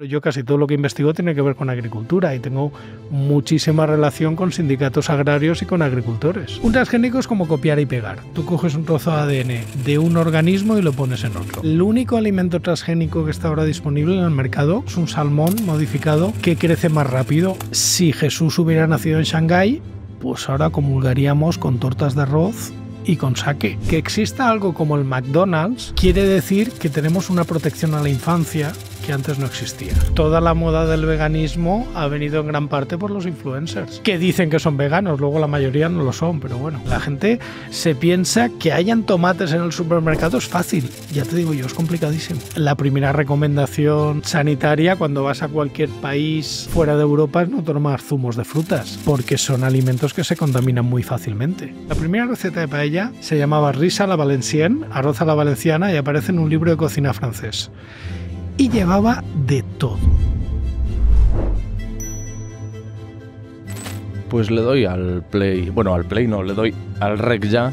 Yo casi todo lo que investigo tiene que ver con agricultura y tengo muchísima relación con sindicatos agrarios y con agricultores. Un transgénico es como copiar y pegar. Tú coges un trozo de ADN de un organismo y lo pones en otro. El único alimento transgénico que está ahora disponible en el mercado es un salmón modificado que crece más rápido. Si Jesús hubiera nacido en Shanghái, pues ahora comulgaríamos con tortas de arroz y con saque. Que exista algo como el McDonald's quiere decir que tenemos una protección a la infancia que antes no existía. Toda la moda del veganismo ha venido en gran parte por los influencers, que dicen que son veganos, luego la mayoría no lo son, pero bueno, la gente se piensa que hayan tomates en el supermercado es fácil, ya te digo yo, es complicadísimo. La primera recomendación sanitaria cuando vas a cualquier país fuera de Europa es no tomar zumos de frutas, porque son alimentos que se contaminan muy fácilmente. La primera receta de paella se llamaba risa la valencienne, arroz a la valenciana y aparece en un libro de cocina francés y llevaba de todo. Pues le doy al play, bueno, al play no, le doy al rec ya.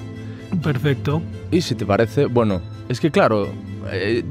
Perfecto. Y si te parece, bueno, es que claro, eh,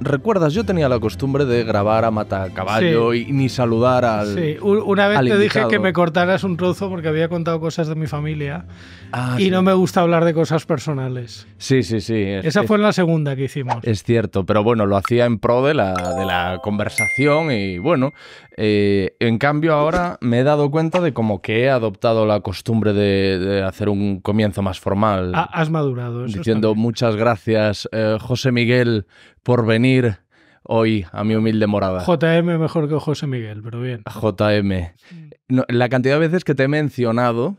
¿Recuerdas? Yo tenía la costumbre de grabar a matacaballo y ni saludar al. Sí, una vez te dije que me cortaras un trozo porque había contado cosas de mi familia ah, y no me gusta hablar de cosas personales. Sí, sí, sí. Esa fue en la segunda que hicimos. Es cierto, pero bueno, lo hacía en pro de la, de la conversación y bueno. Eh, en cambio, ahora me he dado cuenta de como que he adoptado la costumbre de, hacer un comienzo más formal. has madurado. diciendo muchas gracias, eh, José Miguel, por venir hoy a mi humilde morada. JM mejor que José Miguel, pero bien. JM. la cantidad de veces que te he mencionado,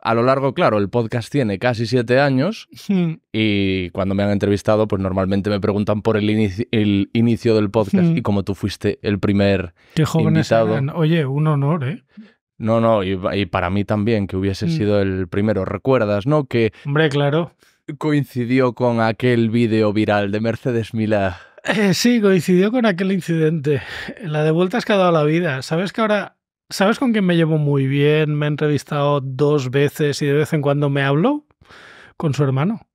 a lo largo, claro, el podcast tiene casi siete años y cuando me han entrevistado, pues normalmente me preguntan por el, inicio, del podcast hmm. y cómo tú fuiste el primer Qué jóvenes invitado. Oye, un honor, ¿eh? No, no, y, y, para mí también, que hubiese hmm. sido el primero. ¿Recuerdas, no? Que, Hombre, claro coincidió con aquel vídeo viral de Mercedes Milá. Eh, sí, coincidió con aquel incidente. La de es que ha dado la vida. Sabes que ahora, ¿sabes con quién me llevo muy bien? Me he entrevistado dos veces y de vez en cuando me hablo con su hermano.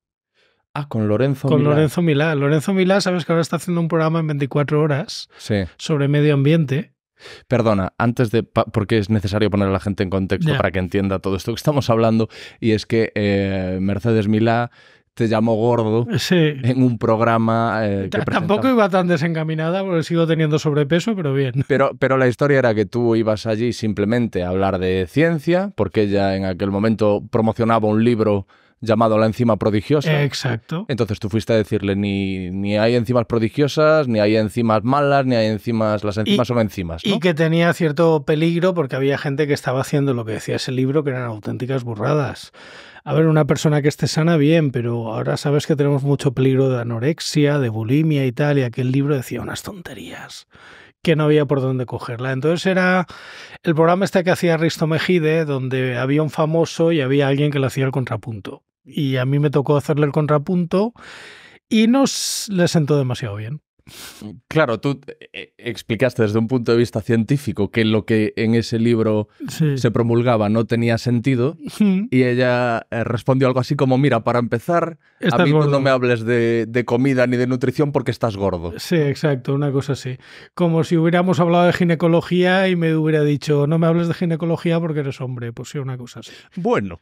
Ah, con Lorenzo Con Lorenzo Milá. Lorenzo Milá, sabes que ahora está haciendo un programa en 24 horas sobre medio ambiente Perdona, antes de. porque es necesario poner a la gente en contexto para que entienda todo esto que estamos hablando, y es que eh, Mercedes Milá te llamó gordo en un programa eh, que Tampoco iba tan desencaminada porque sigo teniendo sobrepeso, pero bien. Pero, pero la historia era que tú ibas allí simplemente a hablar de ciencia, porque ella en aquel momento promocionaba un libro llamado la enzima prodigiosa. Exacto. Entonces tú fuiste a decirle, ni, ni hay enzimas prodigiosas, ni hay enzimas malas, ni hay enzimas, las enzimas son enzimas. Y que tenía cierto peligro porque había gente que estaba haciendo lo que decía ese libro, que eran auténticas burradas. A ver, una persona que esté sana, bien, pero ahora sabes que tenemos mucho peligro de anorexia, de bulimia y tal, y aquel libro decía unas tonterías que no había por dónde cogerla. Entonces era el programa este que hacía Risto Mejide, donde había un famoso y había alguien que lo hacía el contrapunto y a mí me tocó hacerle el contrapunto y nos le sentó demasiado bien. Claro, tú eh, explicaste desde un punto de vista científico que lo que en ese libro se promulgaba no tenía sentido y ella eh, respondió algo así como, mira, para empezar, a mí no me hables de, comida ni de nutrición porque estás gordo. Sí, exacto, una cosa así. Como si hubiéramos hablado de ginecología y me hubiera dicho, no me hables de ginecología porque eres hombre, pues sí, una cosa así. Bueno,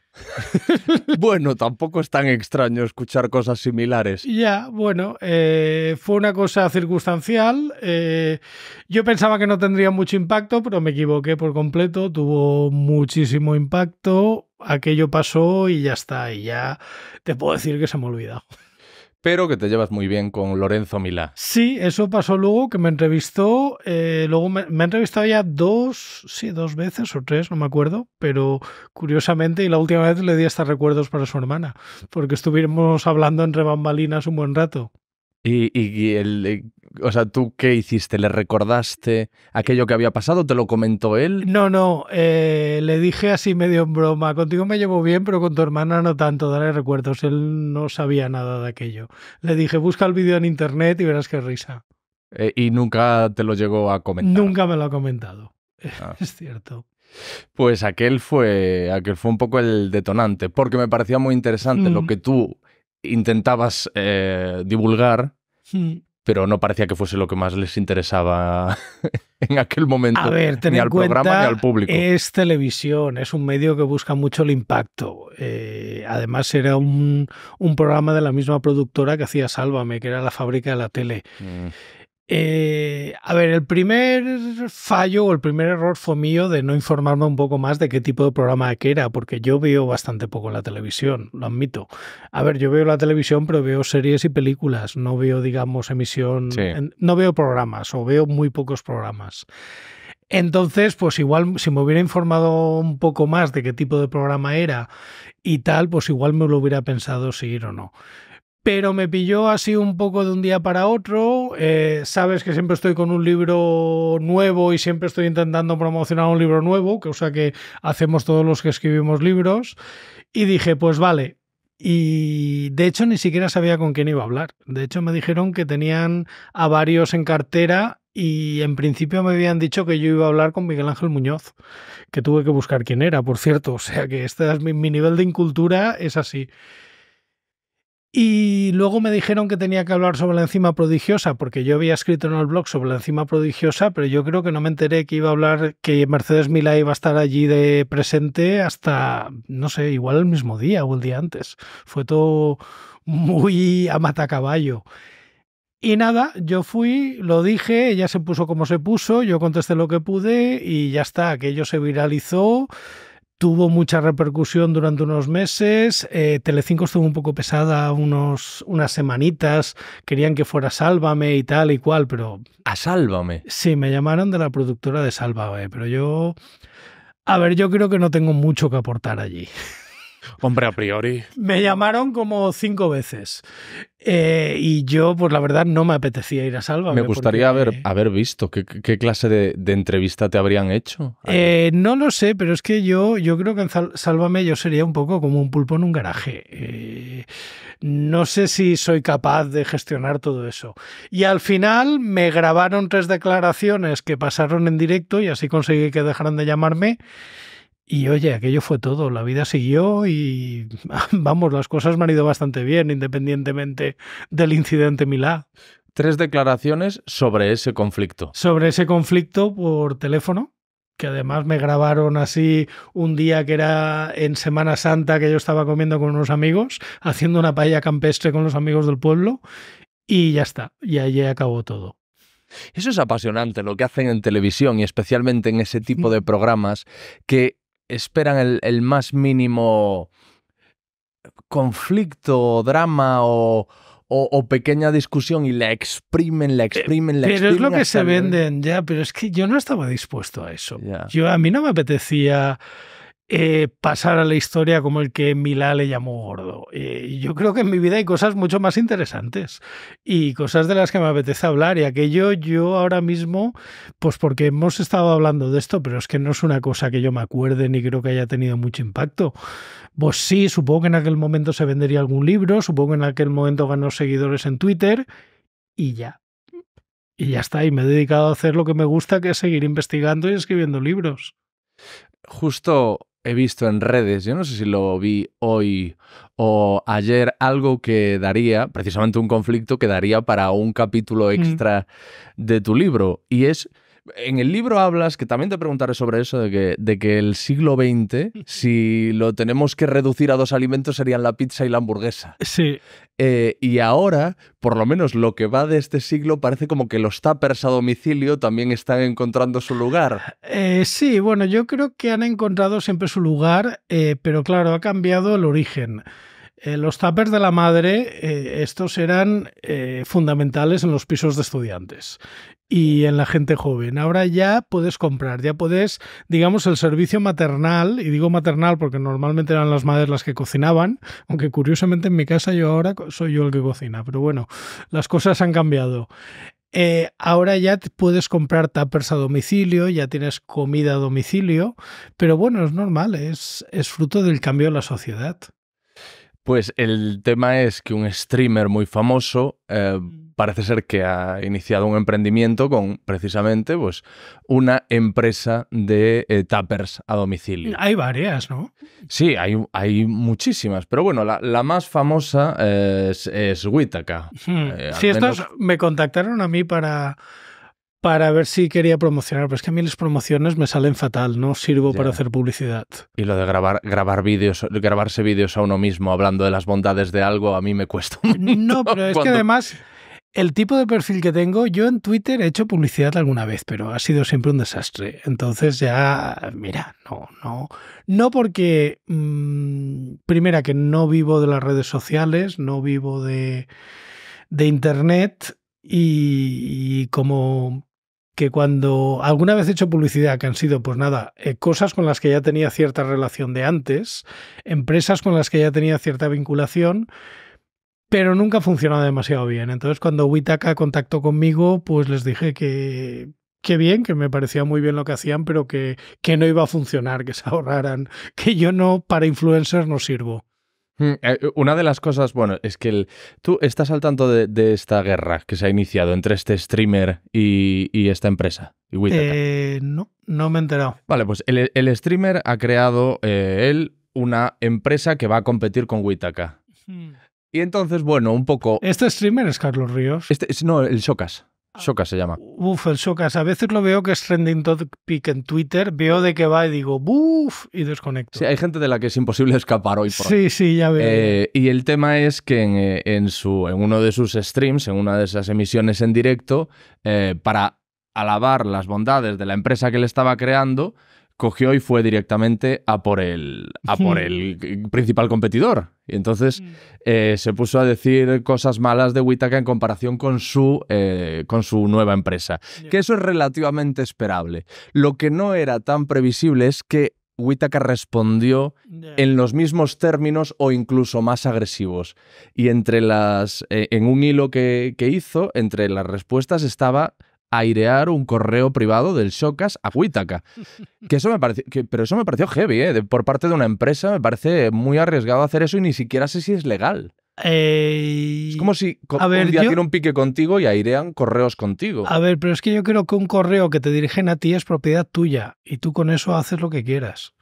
bueno, tampoco es tan extraño escuchar cosas similares. Ya, bueno, eh, fue una cosa circunstancial. Eh, yo pensaba que no tendría mucho impacto, pero me equivoqué por completo. Tuvo muchísimo impacto. Aquello pasó y ya está. Y ya te puedo decir que se me ha olvidado pero que te llevas muy bien con Lorenzo Milá. Sí, eso pasó luego, que me entrevistó, eh, luego me, me, ha entrevistado ya dos, sí, dos veces o tres, no me acuerdo, pero curiosamente, y la última vez le di hasta recuerdos para su hermana, porque estuvimos hablando entre bambalinas un buen rato. Y, eh, o sea, ¿tú qué hiciste? ¿Le recordaste aquello que había pasado? ¿Te lo comentó él? No, no, eh, le dije así medio en broma, contigo me llevo bien, pero con tu hermana no tanto, dale recuerdos, él no sabía nada de aquello. Le dije, busca el vídeo en internet y verás qué risa. Eh, y nunca te lo llegó a comentar. Nunca me lo ha comentado, ah. es cierto. Pues aquel fue, aquel fue un poco el detonante, porque me parecía muy interesante lo mm. que tú intentabas eh, divulgar, hmm. pero no parecía que fuese lo que más les interesaba en aquel momento. ver, ni al programa ni al público. Es televisión, es un medio que busca mucho el impacto. Eh, además, era un, programa de la misma productora que hacía Sálvame, que era la fábrica de la tele. Mm. Eh, a ver, el primer fallo o el primer error fue mío de no informarme un poco más de qué tipo de programa que era, porque yo veo bastante poco la televisión, lo admito. A ver, yo veo la televisión, pero veo series y películas, no veo, digamos, emisión, no veo programas o veo muy pocos programas. Entonces, pues igual si me hubiera informado un poco más de qué tipo de programa era y tal, pues igual me lo hubiera pensado seguir o no pero me pilló así un poco de un día para otro. Eh, sabes que siempre estoy con un libro nuevo y siempre estoy intentando promocionar un libro nuevo, cosa que hacemos todos los que escribimos libros. Y dije, pues vale. Y de hecho ni siquiera sabía con quién iba a hablar. De hecho me dijeron que tenían a varios en cartera y en principio me habían dicho que yo iba a hablar con Miguel Ángel Muñoz, que tuve que buscar quién era, por cierto. O sea que este es mi nivel de incultura es así. Y luego me dijeron que tenía que hablar sobre la enzima prodigiosa, porque yo había escrito en el blog sobre la enzima prodigiosa, pero yo creo que no me enteré que iba a hablar, que Mercedes Mila iba a estar allí de presente hasta, no sé, igual el mismo día o el día antes. Fue todo muy a matacaballo. Y nada, yo fui, lo dije, ella se puso como se puso, yo contesté lo que pude y ya está, aquello se viralizó tuvo mucha repercusión durante unos meses. Eh, Telecinco estuvo un poco pesada unos, unas semanitas. Querían que fuera Sálvame y tal y cual, pero... ¿A Sálvame? Sí, me llamaron de la productora de Sálvame, pero yo... A ver, yo creo que no tengo mucho que aportar allí. Hombre, a priori. me llamaron como cinco veces eh, y yo, pues la verdad, no me apetecía ir a Salva. Me gustaría haber, haber visto qué, clase de, entrevista te habrían hecho. Eh, no lo sé, pero es que yo, yo creo que en Sálvame yo sería un poco como un pulpo en un garaje. Eh, no sé si soy capaz de gestionar todo eso. Y al final me grabaron tres declaraciones que pasaron en directo y así conseguí que dejaran de llamarme. Y oye, aquello fue todo, la vida siguió y vamos, las cosas me han ido bastante bien, independientemente del incidente Milá. Tres declaraciones sobre ese conflicto. Sobre ese conflicto por teléfono, que además me grabaron así un día que era en Semana Santa que yo estaba comiendo con unos amigos, haciendo una paella campestre con los amigos del pueblo, y ya está, y allí acabó todo. Eso es apasionante lo que hacen en televisión y especialmente en ese tipo de programas que esperan el, más mínimo conflicto, drama o, o, o, pequeña discusión y la exprimen, la eh, exprimen, la exprimen. Pero es lo que se venden, ya, pero es que yo no estaba dispuesto a eso. Yo, a mí no me apetecía eh, pasar a la historia como el que Milá le llamó gordo. Eh, yo creo que en mi vida hay cosas mucho más interesantes y cosas de las que me apetece hablar y aquello yo ahora mismo, pues porque hemos estado hablando de esto, pero es que no es una cosa que yo me acuerde ni creo que haya tenido mucho impacto. Pues sí, supongo que en aquel momento se vendería algún libro, supongo que en aquel momento ganó seguidores en Twitter y ya. Y ya está, y me he dedicado a hacer lo que me gusta, que es seguir investigando y escribiendo libros. Justo he visto en redes, yo no sé si lo vi hoy o ayer, algo que daría, precisamente un conflicto que daría para un capítulo mm. extra de tu libro, y es en el libro hablas, que también te preguntaré sobre eso, de que, el siglo XX, si lo tenemos que reducir a dos alimentos, serían la pizza y la hamburguesa. Sí. Eh, y ahora, por lo menos lo que va de este siglo, parece como que los tuppers a domicilio también están encontrando su lugar. Eh, sí, bueno, yo creo que han encontrado siempre su lugar, eh, pero claro, ha cambiado el origen. Eh, los tapers de la madre, eh, estos eran eh, fundamentales en los pisos de estudiantes y en la gente joven. Ahora ya puedes comprar, ya puedes, digamos, el servicio maternal, y digo maternal porque normalmente eran las madres las que cocinaban, aunque curiosamente en mi casa yo ahora soy yo el que cocina, pero bueno, las cosas han cambiado. ahora ya puedes comprar tapers a domicilio, ya tienes comida a domicilio, pero bueno, es normal, es fruto del cambio de la sociedad. Pues el tema es que un streamer muy famoso eh, parece ser que ha iniciado un emprendimiento con precisamente pues, una empresa de eh, tappers a domicilio. Hay varias, ¿no? Sí, hay, hay muchísimas, pero bueno, la, más famosa eh, es, es Witaka. estos sí, me contactaron a mí para para ver si quería promocionar, pero es que a mí las promociones me salen fatal, no sirvo para hacer publicidad. Y lo de grabar, grabar vídeos, grabarse vídeos a uno mismo hablando de las bondades de algo, a mí me cuesta. No, pero es que además el tipo de perfil que tengo, yo en Twitter he hecho publicidad alguna vez, pero ha sido siempre un desastre. Entonces ya, mira, no, no. No porque, mm, primera, que no vivo de las redes sociales, no vivo de, de Internet y como que cuando alguna vez he hecho publicidad, que han sido, pues nada, eh, cosas con las que ya tenía cierta relación de antes, empresas con las que ya tenía cierta vinculación, pero nunca ha funcionado demasiado bien. Entonces, cuando Witaka contactó conmigo, pues les dije que, qué bien, que me parecía muy bien lo que hacían, pero que, que no iba a funcionar, que se ahorraran, que yo no, para influencers no sirvo. Mm, eh, eh, una de las cosas, bueno, es que tú estás al tanto de, esta guerra que se ha iniciado entre este streamer y, esta empresa. Y eh, no, no me he enterado. Vale, pues el, streamer ha creado eh, él una empresa que va a competir con Witaka. Hmm. Y entonces, bueno, un poco. Este streamer es Carlos Ríos. Este no, el Socas. Ah. Shoka se llama. Uf, el Socas. A veces lo veo que es trending topic en Twitter. Veo de qué va y digo, ¡buf! y desconecto. Sí, hay gente de la que es imposible escapar hoy por Sí, sí, ya veo. Eh, y el tema es que eh, en, su, en uno de sus streams, en una de esas emisiones en directo, eh, para alabar las bondades de la empresa que le estaba creando, cogió y fue directamente a por el, a por el principal competidor. Y entonces mm. eh, se puso a decir cosas malas de Witaka en comparación con su, eh, con su nueva empresa. Que eso es relativamente esperable. Lo que no era tan previsible es que Whitaker respondió en los mismos términos o incluso más agresivos. Y entre las. Eh, en un hilo que, hizo, entre las respuestas estaba airear un correo privado del Shocas a Huitaca. Que eso me pero eso me pareció heavy, ¿eh? por parte de una empresa me parece muy arriesgado hacer eso y ni siquiera sé si es legal. Eh, es como si a un día un pique contigo y airean correos contigo. A ver, pero es que yo creo que un correo que te dirigen a ti es propiedad tuya y tú con eso haces lo que quieras.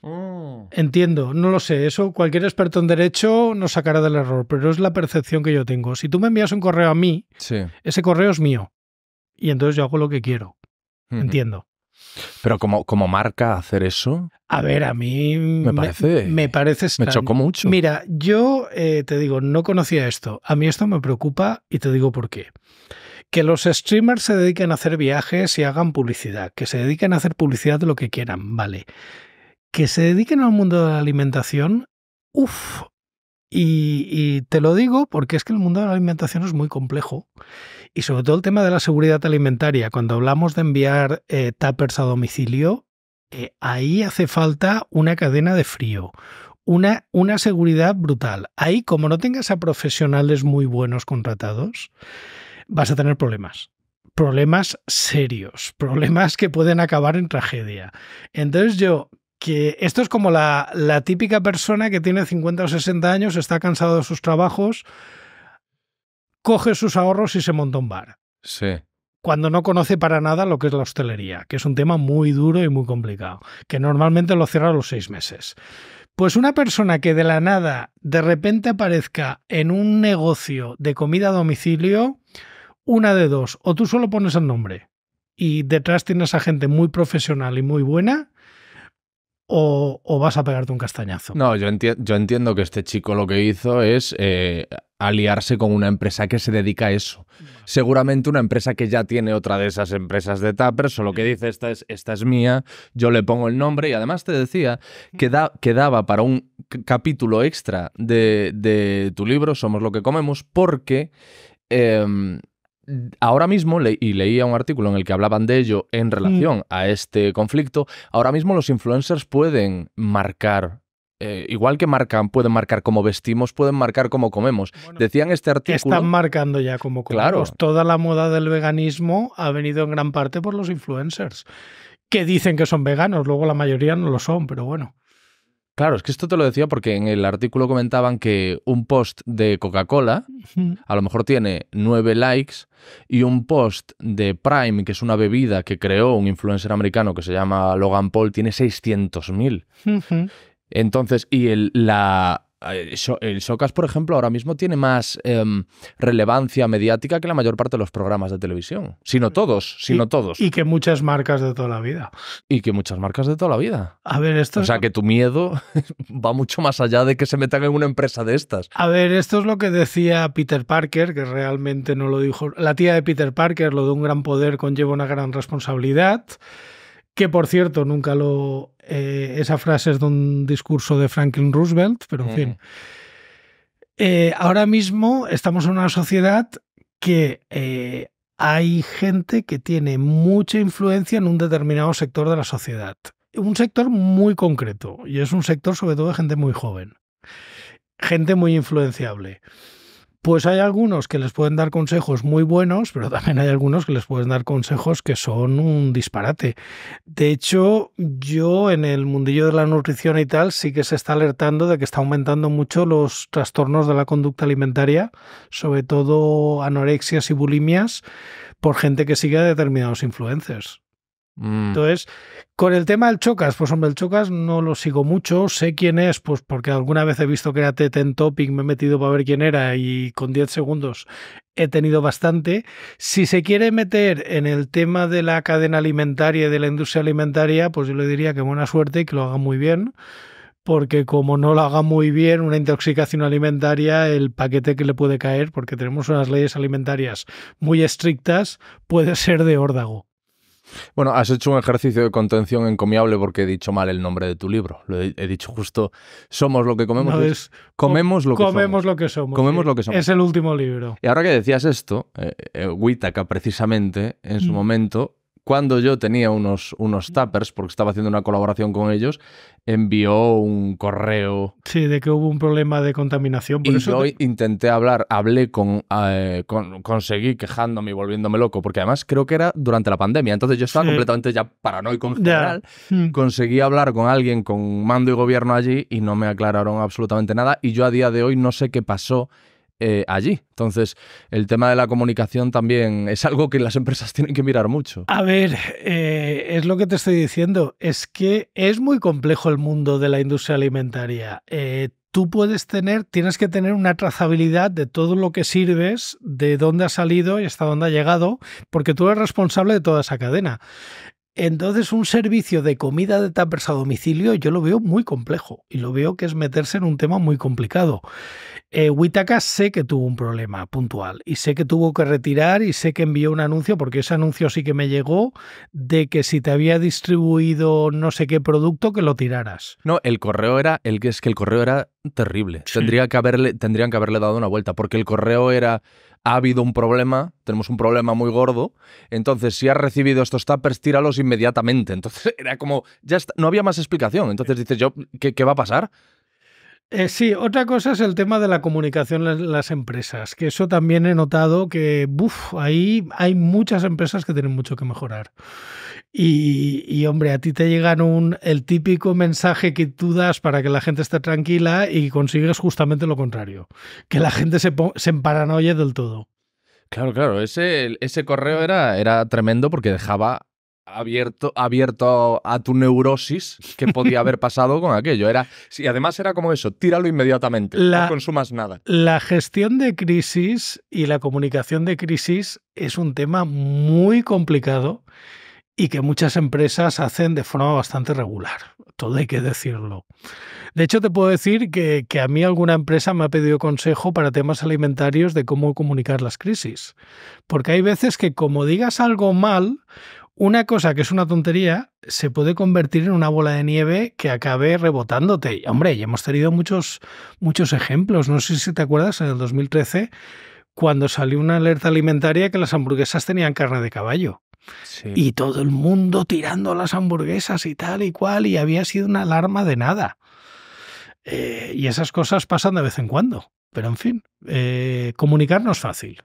Mm. Entiendo, no lo sé. Eso cualquier experto en derecho nos sacará del error, pero es la percepción que yo tengo. Si tú me envías un correo a mí, ese correo es mío y entonces yo hago lo que quiero. Entiendo. Pero como, marca hacer eso. A ver, a mí me parece. Me, parece Me chocó mucho. Mira, yo eh, te digo, no conocía esto. A mí esto me preocupa y te digo por qué. Que los streamers se dediquen a hacer viajes y hagan publicidad. Que se dediquen a hacer publicidad de lo que quieran, vale. Que se dediquen al mundo de la alimentación, uff. Y, y te lo digo porque es que el mundo de la alimentación es muy complejo. Y sobre todo el tema de la seguridad alimentaria. Cuando hablamos de enviar eh, tuppers a domicilio, eh, ahí hace falta una cadena de frío, una, una seguridad brutal. Ahí, como no tengas a profesionales muy buenos contratados, vas a tener problemas problemas serios, problemas que pueden acabar en tragedia. Entonces yo, que esto es como la, la, típica persona que tiene 50 o 60 años, está cansado de sus trabajos, coge sus ahorros y se monta un bar. Sí. Cuando no conoce para nada lo que es la hostelería, que es un tema muy duro y muy complicado, que normalmente lo cierra a los seis meses. Pues una persona que de la nada de repente aparezca en un negocio de comida a domicilio, una de dos, o tú solo pones el nombre y detrás tienes a gente muy profesional y muy buena, o, vas a pegarte un castañazo. No, yo, yo, entiendo que este chico lo que hizo es eh, aliarse con una empresa que se dedica a eso. Seguramente una empresa que ya tiene otra de esas empresas de o solo que dice, esta es, esta es mía, yo le pongo el nombre y además te decía que, da daba para un capítulo extra de, tu libro, Somos lo que comemos, porque... Em, ahora mismo, y leía un artículo en el que hablaban de ello en mm. relación a este conflicto, ahora mismo los influencers pueden marcar. Eh, igual que marcan, pueden marcar cómo vestimos, pueden marcar cómo comemos. Decían este artículo. Están marcando ya cómo comemos. Claro. Toda la moda del veganismo ha venido en gran parte por los influencers, que dicen que son veganos, luego la mayoría no lo son, pero bueno. Claro, es que esto te lo decía porque en el artículo comentaban que un post de Coca-Cola a lo mejor tiene nueve likes y un post de Prime, que es una bebida que creó un influencer americano que se llama Logan Paul, tiene 600.000. Entonces, y el, la, Ah, eh, el Socas, por ejemplo, ahora mismo tiene más em, relevancia mediática que la mayor parte de los programas de televisión. Si no mm. todos, si todos. Y que muchas marcas de toda la vida. Y que muchas marcas de toda la vida. A ver, esto. O sea, que tu miedo va mucho más allá de que se metan en una empresa de estas. A ver, esto es lo que decía Peter Parker, que realmente no lo dijo. La tía de Peter Parker, lo de un gran poder conlleva una gran responsabilidad que por cierto nunca lo... Eh, esa frase es de un discurso de Franklin Roosevelt, pero en fin. Eh, ahora mismo estamos en una sociedad que eh, hay gente que tiene mucha influencia en un determinado sector de la sociedad. Un sector muy concreto, y es un sector sobre todo de gente muy joven, gente muy influenciable. Pues hay algunos que les pueden dar consejos muy buenos, pero también hay algunos que les pueden dar consejos que son un disparate. De hecho, yo en el mundillo de la nutrición y tal sí que se está alertando de que está aumentando mucho los trastornos de la conducta alimentaria, sobre todo anorexias y bulimias, por gente que sigue a determinados influencers. Mm. Entonces, con el tema del Chocas, pues hombre, el Chocas no lo sigo mucho, sé quién es, pues porque alguna vez he visto que era en Topic, me he metido para ver quién era y con 10 segundos he tenido bastante. Si se quiere meter en el tema de la cadena alimentaria y de la industria alimentaria, pues yo le diría que buena suerte y que lo haga muy bien porque como no lo haga muy bien una intoxicación alimentaria, el paquete que le puede caer, porque tenemos unas leyes alimentarias muy estrictas, puede ser de órdago. Bueno, has hecho un ejercicio de contención encomiable porque he dicho mal el nombre de tu libro. Lo he, dicho justo, somos lo que comemos. comemos lo que comemos somos. comemos lo que somos. Es el último libro. Y ahora que decías esto, eh, eh precisamente en su mm. momento cuando yo tenía unos, unos tappers, porque estaba haciendo una colaboración con ellos, envió un correo. Sí, de que hubo un problema de contaminación. y intenté hablar, hablé eh, con, conseguí quejándome y volviéndome loco, porque además creo que era durante la pandemia, entonces yo estaba completamente ya paranoico en general. Mm. Conseguí hablar con alguien con mando y gobierno allí y no me aclararon absolutamente nada y yo a día de hoy no sé qué pasó eh, allí. Entonces, el tema de la comunicación también es algo que las empresas tienen que mirar mucho. A ver, eh, es lo que te estoy diciendo, es que es muy complejo el mundo de la industria alimentaria. Eh, tú puedes tener, tienes que tener una trazabilidad de todo lo que sirves, de dónde ha salido y hasta dónde ha llegado, porque tú eres responsable de toda esa cadena. Entonces, un servicio de comida de tapers a domicilio yo lo veo muy complejo y lo veo que es meterse en un tema muy complicado. Eh, Witaka sé que tuvo un problema puntual y sé que tuvo que retirar y sé que envió un anuncio, porque ese anuncio sí que me llegó, de que si te había distribuido no sé qué producto, que lo tiraras. No, el correo era, el que es que el correo era terrible. Tendría que haberle, tendrían que haberle dado una vuelta, porque el correo era ha habido un problema, tenemos un problema muy gordo, entonces si has recibido estos tappers, tíralos inmediatamente. Entonces era como, ya no había más explicación. Entonces dices yo, ¿qué, qué va a pasar? Eh, sí, otra cosa es el tema de la comunicación en las empresas, que eso también he notado que buf, ahí hay muchas empresas que tienen mucho que mejorar. Y, hombre, a ti te llegan el típico mensaje que tú das para que la gente esté tranquila y consigues justamente lo contrario, que la gente se, se emparanoye del todo. Claro, claro, ese, ese correo era, era tremendo porque dejaba abierto, abierto a tu neurosis que podía haber pasado con aquello. Era, además era como eso, tíralo inmediatamente, no consumas nada. La gestión de crisis y la comunicación de crisis es un tema muy complicado y que muchas empresas hacen de forma bastante regular. Todo hay que decirlo. De hecho, te puedo decir que, que, a mí alguna empresa me ha pedido consejo para temas alimentarios de cómo comunicar las crisis. Porque hay veces que como digas algo mal una cosa que es una tontería se puede convertir en una bola de nieve que acabe rebotándote. Hombre, ya hemos tenido muchos, muchos ejemplos. No sé si te acuerdas, en el 2013, cuando salió una alerta alimentaria que las hamburguesas tenían carne de caballo. Y todo el mundo tirando las hamburguesas y tal y cual, y había sido una alarma de nada. Eh, y esas cosas pasan de vez en cuando. Pero en fin, eh, comunicarnos fácil.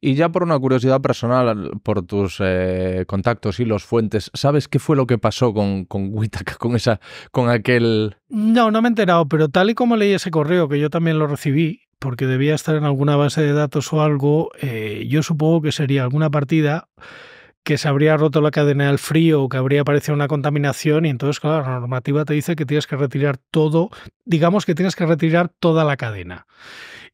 Y ya por una curiosidad personal, por tus eh, contactos y los fuentes, ¿sabes qué fue lo que pasó con, con con, esa, con aquel...? No, no me he enterado, pero tal y como leí ese correo, que yo también lo recibí, porque debía estar en alguna base de datos o algo, eh, yo supongo que sería alguna partida que se habría roto la cadena al frío o que habría aparecido una contaminación y entonces, claro, la normativa te dice que tienes que retirar todo, digamos que tienes que retirar toda la cadena.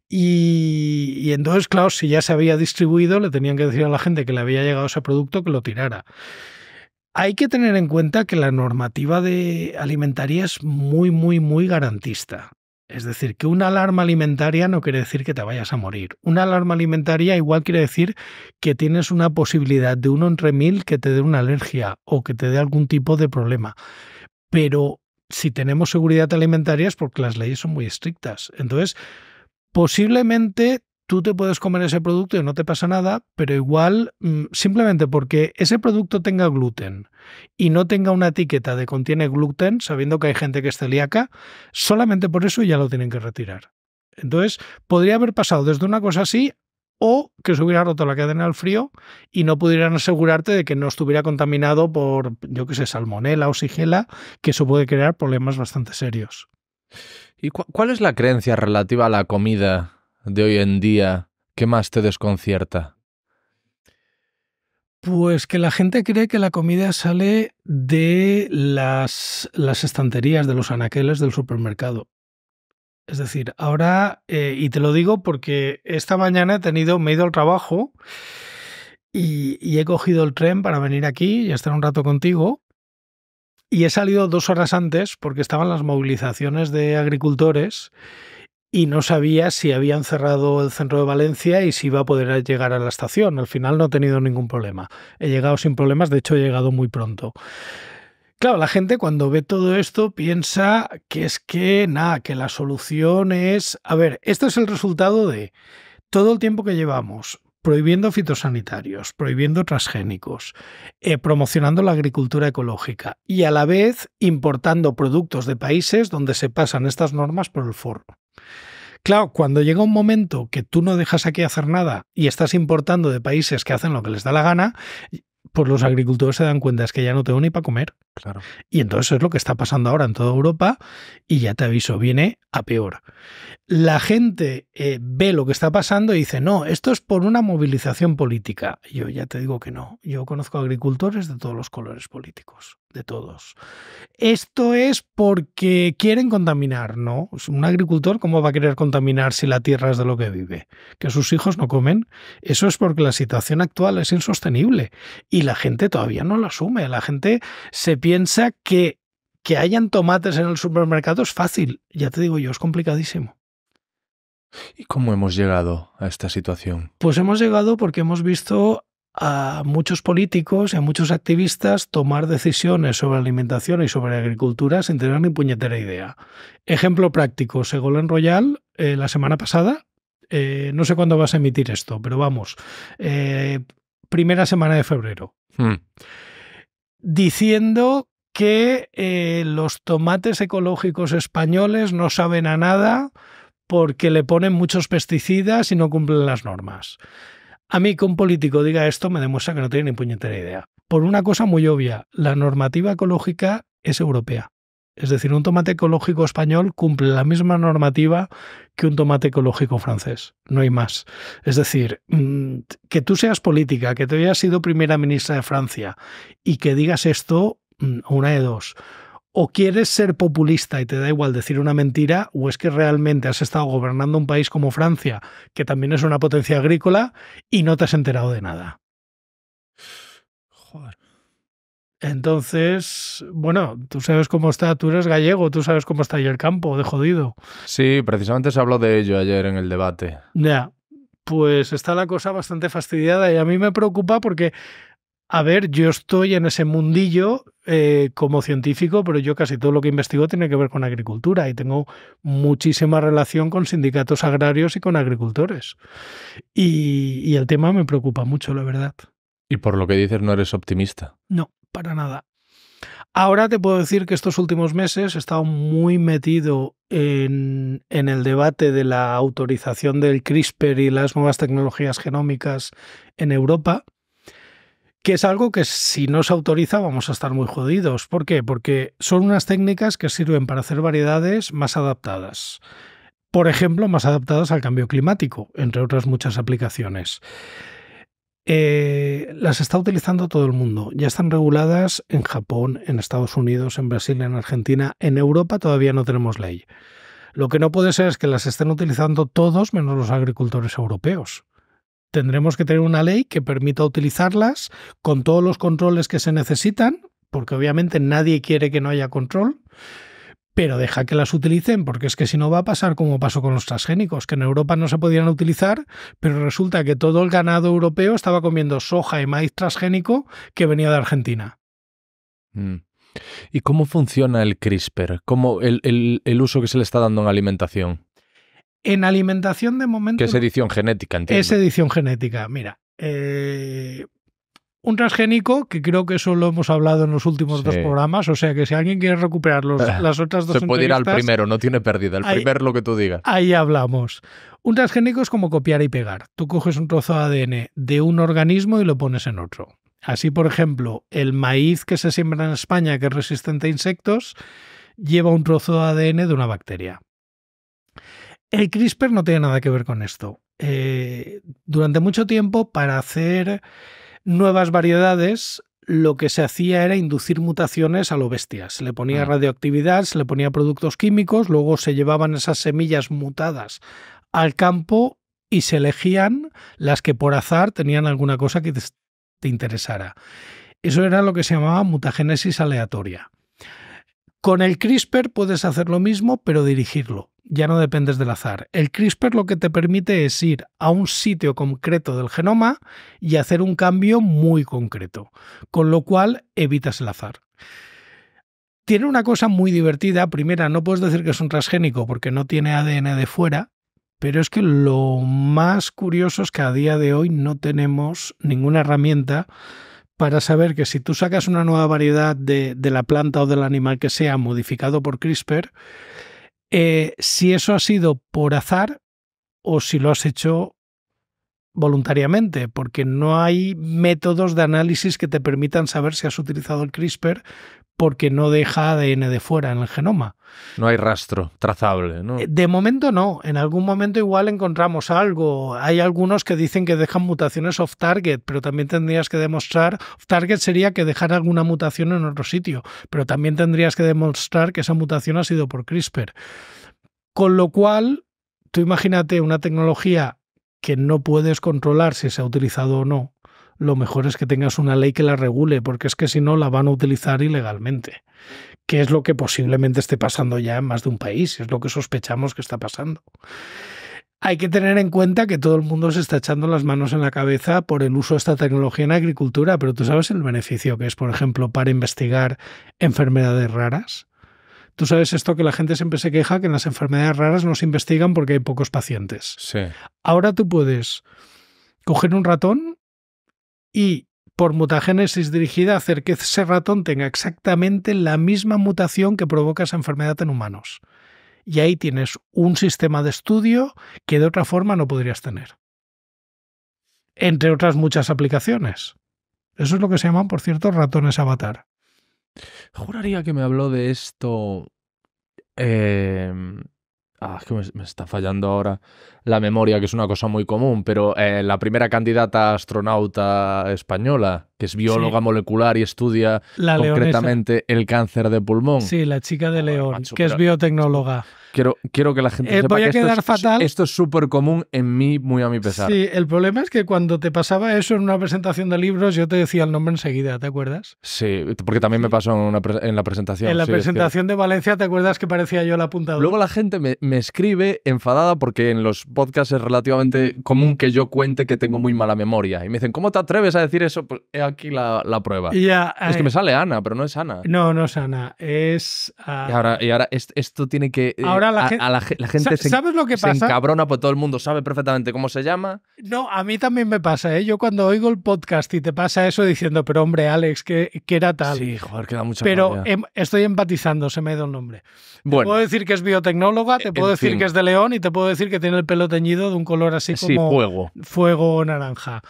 Y, entonces, claro, si ya se había distribuido, le tenían que decir a la gente que le había llegado ese producto que lo tirara. Hay que tener en cuenta que la normativa de alimentaria es muy, muy, muy garantista. Es decir, que una alarma alimentaria no quiere decir que te vayas a morir. Una alarma alimentaria igual quiere decir que tienes una posibilidad de uno entre mil que te dé una alergia o que te dé algún tipo de problema. Pero si tenemos seguridad alimentaria es porque las leyes son muy estrictas. Entonces, posiblemente tú te puedes comer ese producto y no te pasa nada, pero igual mm, simplemente porque ese producto tenga gluten y no tenga una etiqueta de contiene gluten, sabiendo que hay gente que es celíaca, solamente por eso ya lo tienen que retirar. Entonces, podría haber pasado desde una cosa así o que se hubiera roto la cadena al frío y no pudieran asegurarte de que no estuviera contaminado por, yo qué sé, salmonela o sigela, que eso puede crear problemas bastante serios. ¿Y cuál es la creencia relativa a la comida de hoy en día que más te desconcierta? Pues que la gente cree que la comida sale de las, las estanterías, de los anaqueles del supermercado. Es decir, ahora, eh, y te lo digo porque esta mañana he tenido, me he ido al trabajo y, he cogido el tren para venir aquí y estar un rato contigo y he salido dos horas antes porque estaban las movilizaciones de agricultores y no sabía si habían cerrado el centro de Valencia y si iba a poder llegar a la estación. Al final no he tenido ningún problema. He llegado sin problemas, de hecho he llegado muy pronto. Claro, la gente cuando ve todo esto piensa que es que nada, que la solución es, a ver, este es el resultado de todo el tiempo que llevamos prohibiendo fitosanitarios, prohibiendo transgénicos, eh, promocionando la agricultura ecológica y a la vez importando productos de países donde se pasan estas normas por el forro. Claro, cuando llega un momento que tú no dejas aquí hacer nada y estás importando de países que hacen lo que les da la gana, pues los agricultores se dan cuenta es que ya no tengo ni para comer. Claro. Y entonces es lo que está pasando ahora en toda Europa y ya te aviso, viene a peor. La gente eh, ve lo que está pasando y dice, no, esto es por una movilización política. Yo ya te digo que no. Yo conozco agricultores de todos los colores políticos todos. Esto es porque quieren contaminar, ¿no? Un agricultor, ¿cómo va a querer contaminar si la tierra es de lo que vive? Que sus hijos no comen. Eso es porque la situación actual es insostenible y la gente todavía no lo asume. La gente se piensa que que hayan tomates en el supermercado es fácil. Ya te digo yo, es complicadísimo. ¿Y cómo hemos llegado a esta situación? Pues hemos llegado porque hemos visto a muchos políticos y a muchos activistas tomar decisiones sobre alimentación y sobre agricultura sin tener ni puñetera idea. Ejemplo práctico, en Royal, eh, la semana pasada, eh, no sé cuándo vas a emitir esto, pero vamos, eh, primera semana de febrero, hmm. diciendo que los tomates ecológicos españoles no saben a nada porque le ponen muchos pesticidas y no cumplen las normas. A mí que un político diga esto me demuestra que no tiene ni puñetera idea. Por una cosa muy obvia, la normativa ecológica es europea. Es decir, un tomate ecológico español cumple la misma normativa que un tomate ecológico francés. No hay más. Es decir, mm, que tú seas política, que te hayas sido primera ministra de Francia y que digas esto, mm, una de dos o quieres ser populista y te da igual decir una mentira, o es que realmente has estado gobernando un país como Francia, que también es una potencia agrícola, y no te has enterado de nada. Joder. Entonces, bueno, tú sabes cómo está, tú eres gallego, tú sabes cómo está ahí el campo de jodido. Sí, precisamente se habló de ello ayer en el debate. Ya, pues está la cosa bastante fastidiada y a mí me preocupa porque a ver, yo estoy en ese mundillo eh, como científico, pero yo casi todo lo que investigo tiene que ver con agricultura y tengo muchísima relación con sindicatos agrarios y con agricultores. Y, el tema me preocupa mucho, la verdad. Y por lo que dices, no eres optimista. No, para nada. Ahora te puedo decir que estos últimos meses he estado muy metido en, el debate de la autorización del CRISPR y las nuevas tecnologías genómicas en Europa que es algo que si no se autoriza vamos a estar muy jodidos. ¿Por qué? Porque son unas técnicas que sirven para hacer variedades más adaptadas. Por ejemplo, más adaptadas al cambio climático, entre otras muchas aplicaciones. Eh, las está utilizando todo el mundo. Ya están reguladas en Japón, en Estados Unidos, en Brasil, en Argentina. En Europa todavía no tenemos ley. Lo que no puede ser es que las estén utilizando todos menos los agricultores europeos tendremos que tener una ley que permita utilizarlas con todos los controles que se necesitan, porque obviamente nadie quiere que no haya control, pero deja que las utilicen, porque es que si no va a pasar como pasó con los transgénicos, que en Europa no se podían utilizar, pero resulta que todo el ganado europeo estaba comiendo soja y maíz transgénico que venía de Argentina. Mm. ¿Y cómo funciona el CRISPR? ¿Cómo el, el uso que se le está dando en alimentación? En alimentación de momento... Que es edición genética, Es edición genética, mira. Eh, un transgénico, que creo que eso lo hemos hablado en los últimos dos programas, o sea que si alguien quiere recuperar las otras dos Se puede ir al primero, no tiene pérdida, el primero primer lo que tú digas. Ahí hablamos. Un transgénico es como copiar y pegar. Tú coges un trozo de ADN de un organismo y lo pones en otro. Así, por ejemplo, el maíz que se siembra en España, que es resistente a insectos, lleva un trozo de ADN de una bacteria. El CRISPR no tiene nada que ver con esto. Eh, durante mucho tiempo, para hacer nuevas variedades, lo que se hacía era inducir mutaciones a lo bestia. Se le ponía mm. radioactividad, se le ponía productos químicos, luego se llevaban esas semillas mutadas al campo y se elegían las que por azar tenían alguna cosa que te interesara. Eso era lo que se llamaba mutagénesis aleatoria. Con el CRISPR puedes hacer lo mismo, pero dirigirlo ya no dependes del azar. El CRISPR lo que te permite es ir a un sitio concreto del genoma y hacer un cambio muy concreto, con lo cual evitas el azar. Tiene una cosa muy divertida. Primera, no puedes decir que es un transgénico porque no tiene ADN de fuera, pero es que lo más curioso es que a día de hoy no tenemos ninguna herramienta para saber que si tú sacas una nueva variedad de, la planta o del animal que sea modificado por CRISPR, eh, si eso ha sido por azar o si lo has hecho voluntariamente, porque no hay métodos de análisis que te permitan saber si has utilizado el CRISPR porque no deja ADN de fuera en el genoma. No hay rastro trazable, ¿no? Eh, de momento no. En algún momento igual encontramos algo. Hay algunos que dicen que dejan mutaciones off-target, pero también tendrías que demostrar. Off-target sería que dejar alguna mutación en otro sitio, pero también tendrías que demostrar que esa mutación ha sido por CRISPR. Con lo cual, tú imagínate una tecnología que no puedes controlar si se ha utilizado o no lo mejor es que tengas una ley que la regule, porque es que si no la van a utilizar ilegalmente, que es lo que posiblemente esté pasando ya en más de un país, es lo que sospechamos que está pasando. Hay que tener en cuenta que todo el mundo se está echando las manos en la cabeza por el uso de esta tecnología en agricultura, pero tú sabes el beneficio que es, por ejemplo, para investigar enfermedades raras. Tú sabes esto que la gente siempre se queja que en las enfermedades raras no se investigan porque hay pocos pacientes. Ahora tú puedes coger un ratón y por mutagénesis dirigida hacer que ese ratón tenga exactamente la misma mutación que provoca esa enfermedad en humanos. Y ahí tienes un sistema de estudio que de otra forma no podrías tener. Entre otras muchas aplicaciones. Eso es lo que se llaman, por cierto, ratones avatar. Juraría que me habló de esto em, Ah, me, está fallando ahora la memoria, que es una cosa muy común, pero eh, la primera candidata astronauta española, que es bióloga molecular y estudia concretamente el cáncer de pulmón. Sí, la chica de León, que es biotecnóloga. Quiero, que la gente eh, sepa que esto, es, súper común en mí, muy a mi pesar. Sí, el problema es que cuando te pasaba eso en una presentación de libros, yo te decía el nombre enseguida, ¿te acuerdas? Sí, porque también me pasó en, la presentación. En la presentación de Valencia, ¿te acuerdas que parecía yo la apuntadora? Luego la gente me, escribe enfadada porque en los podcasts es relativamente común que yo cuente que tengo muy mala memoria. Y me dicen, ¿cómo te atreves a decir eso? Pues aquí la, prueba. es que me sale Ana, pero no es Ana. No, no es Ana. Es. Ah, y ahora, y ahora esto, esto tiene que. Eh, ahora la, a, gente, la, gente se, ¿sabes lo que se encabrona, pues todo el mundo sabe perfectamente cómo se llama. No, a mí también me pasa, ¿eh? Yo cuando oigo el podcast y te pasa eso diciendo, pero hombre, Alex, que, era tal. Sí, joder, queda mucho Pero em, estoy empatizando, se me ha ido el nombre. te puedo decir que es biotecnóloga, te puedo decir que es de león y te puedo decir que tiene el pelo teñido de un color así como fuego. fuego naranja.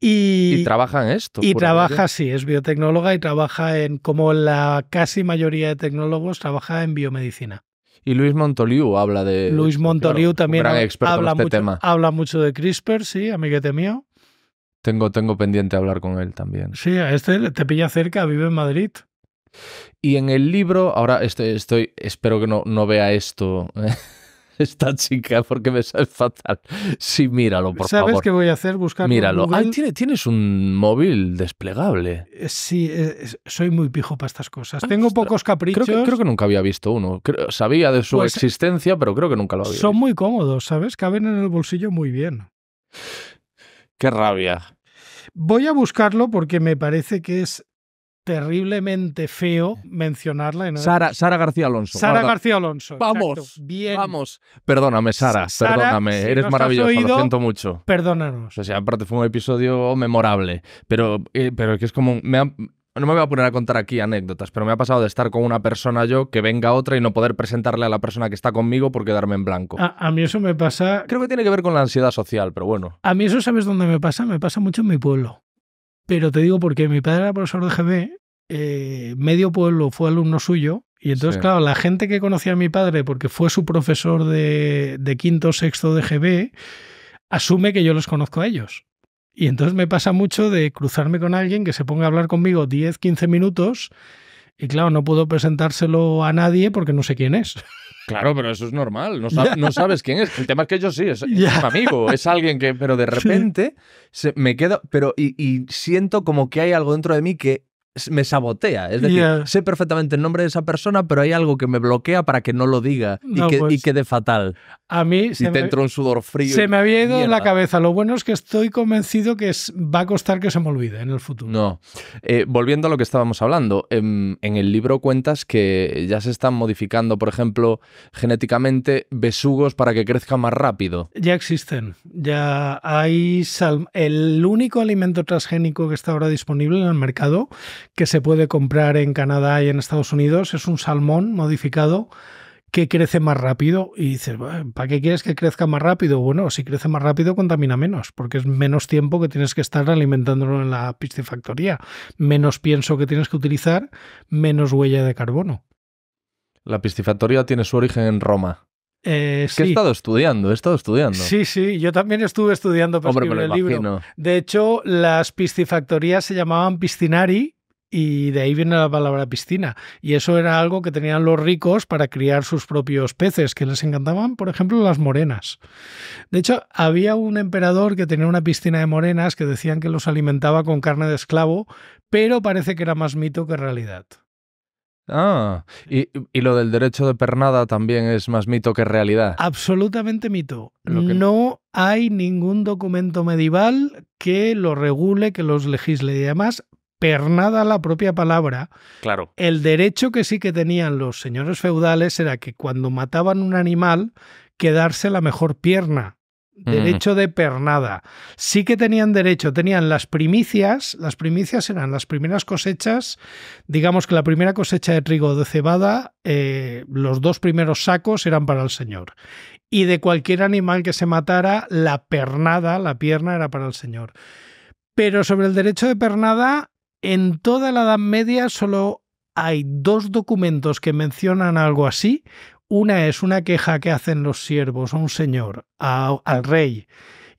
y, trabaja en esto. Y trabaja, sí, es biotecnóloga y trabaja en, como la casi mayoría de tecnólogos, trabaja en biomedicina. Y Luis Montoliu habla de... Luis Montoliu también habla, este mucho, tema. habla mucho de CRISPR, sí, amiguete mío. Tengo, tengo pendiente hablar con él también. Sí, este te pilla cerca, vive en Madrid. Y en el libro, ahora estoy, estoy espero que no, no vea esto. ¿eh? esta chica porque me sale fatal. Sí, míralo, por ¿Sabes favor. ¿Sabes qué voy a hacer? Buscar. Míralo. ¿tienes, un móvil desplegable. Eh, sí, eh, soy muy pijo para estas cosas. Ah, Tengo pocos caprichos. Creo que, nunca había visto uno. sabía de su pues, eh, existencia, pero creo que nunca lo había visto. Son muy cómodos, ¿sabes? Caben en el bolsillo muy bien. Qué rabia. Voy a buscarlo porque me parece que es terriblemente feo mencionarla. Sara, Sara García Alonso. Sara García Alonso. Vamos. Bien. Vamos. Perdóname, Sara. perdóname. Eres maravilloso. lo siento mucho. Perdónanos. O sea, aparte fue un episodio memorable. Pero, eh, pero es que es como. no me voy a poner a contar aquí anécdotas, pero me ha pasado de estar con una persona yo, que venga otra y no poder presentarle a la persona que está conmigo por quedarme en blanco. A, mí eso me pasa... Creo que tiene que ver con la ansiedad social, pero bueno. A mí eso sabes dónde me pasa, me pasa mucho en mi pueblo. Pero te digo porque mi padre era profesor de GB eh, medio pueblo fue alumno suyo. Y entonces, claro, la gente que conocía a mi padre, porque fue su profesor de, de quinto sexto de GB, asume que yo los conozco a ellos. Y entonces me pasa mucho de cruzarme con alguien que se ponga a hablar conmigo 10, 15 minutos y claro, no puedo presentárselo a nadie porque no sé quién es. Claro, pero eso es normal, no, no sabes quién es. El tema es que yo sí, es, amigo, es alguien que, pero de repente me quedo, pero y siento como que hay algo dentro de mí que me sabotea. Es decir, sé perfectamente el nombre de esa persona, pero hay algo que me bloquea para que no lo diga y, pues, quede fatal. A mí se te me, un sudor frío. Se me había ido en la cabeza. Lo bueno es que estoy convencido que va a costar que se me olvide en el futuro. No. Eh, volviendo a lo que estábamos hablando, em, en, el libro cuentas que ya se están modificando, por ejemplo, genéticamente besugos para que crezcan más rápido. Ya existen. Ya hay sal el único alimento transgénico que está ahora disponible en el mercado que se puede comprar en Canadá y en Estados Unidos. Es un salmón modificado que crece más rápido y dices, ¿para qué quieres que crezca más rápido? Bueno, si crece más rápido contamina menos, porque es menos tiempo que tienes que estar alimentándolo en la piscifactoría, menos pienso que tienes que utilizar, menos huella de carbono. La piscifactoría tiene su origen en Roma. Eh, que he estado estudiando, he estado estudiando. Sí, sí, yo también estuve estudiando para Hombre, el libro. De hecho, las piscifactorías se llamaban piscinari y de ahí viene la palabra piscina. Y eso era algo que tenían los ricos para criar sus propios peces, que les encantaban, por ejemplo, las morenas. De hecho, había un emperador que tenía una piscina de morenas que decían que los alimentaba con carne de esclavo, pero parece que era más mito que realidad. Ah, y, lo del derecho de pernada también es más mito que realidad. Absolutamente mito. No hay ningún documento medieval que lo regule, que los legisle y demás, pernada la propia palabra. Claro. El derecho que sí que tenían los señores feudales era que cuando mataban un animal, quedarse la mejor pierna. Derecho de pernada. Sí que tenían derecho, tenían las primicias, las primicias eran las primeras cosechas, digamos que la primera cosecha de trigo o de cebada, eh, los dos primeros sacos eran para el señor. Y de cualquier animal que se matara, la pernada, la pierna era para el señor. Pero sobre el derecho de pernada en toda la Edad Media solo hay dos documentos que mencionan algo así. Una es una queja que hacen los siervos a un señor, al rey,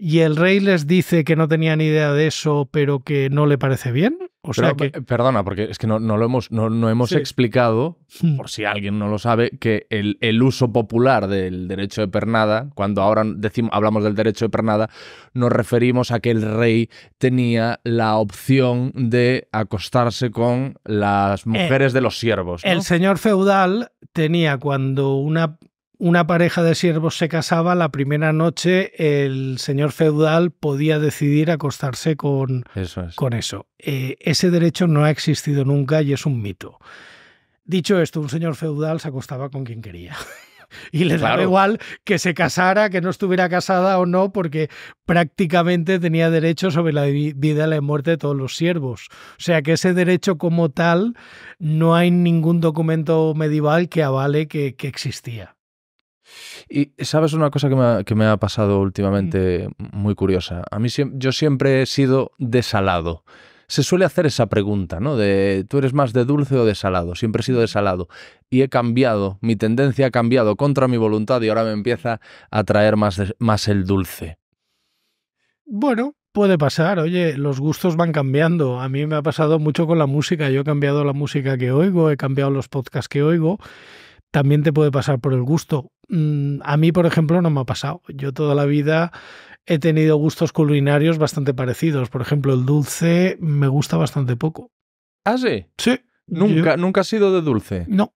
y el rey les dice que no tenía ni idea de eso, pero que no le parece bien. O sea eh, Perdona, porque es que no, lo hemos, no, hemos explicado, hmm. por si alguien no lo sabe, que el, uso popular del derecho de pernada, cuando ahora decimos, hablamos del derecho de pernada, nos referimos a que el rey tenía la opción de acostarse con las eh, mujeres de los siervos. El señor feudal tenía cuando una una pareja de siervos se casaba, la primera noche el señor feudal podía decidir acostarse con eso. Eh, ese derecho no ha existido nunca y es un mito. Dicho esto, un señor feudal se acostaba con quien quería y le daba igual que se casara, que no estuviera casada o no, porque prácticamente tenía derecho sobre la vida y la muerte de todos los siervos. O sea que ese derecho como tal no hay ningún documento medieval que avale que existía. Y sabes una cosa que me ha, pasado últimamente mm. muy curiosa. A mí yo siempre he sido desalado. Se suele hacer esa pregunta, ¿no? De tú eres más de dulce o de salado. Siempre he sido mm. desalado Y he cambiado, mi tendencia ha cambiado contra mi voluntad y ahora me empieza a traer más, más el dulce. Bueno, puede pasar, oye, los gustos van cambiando. A mí me ha pasado mucho con la música, yo he cambiado la música que oigo, he cambiado los podcasts que oigo también te puede pasar por el gusto. Mm, a mí, por ejemplo, no me ha pasado. Yo toda la vida he tenido gustos culinarios bastante parecidos. Por ejemplo, el dulce me gusta bastante poco. ¿Ah, sí? Sí. Nunca, nunca ha sido de dulce. No.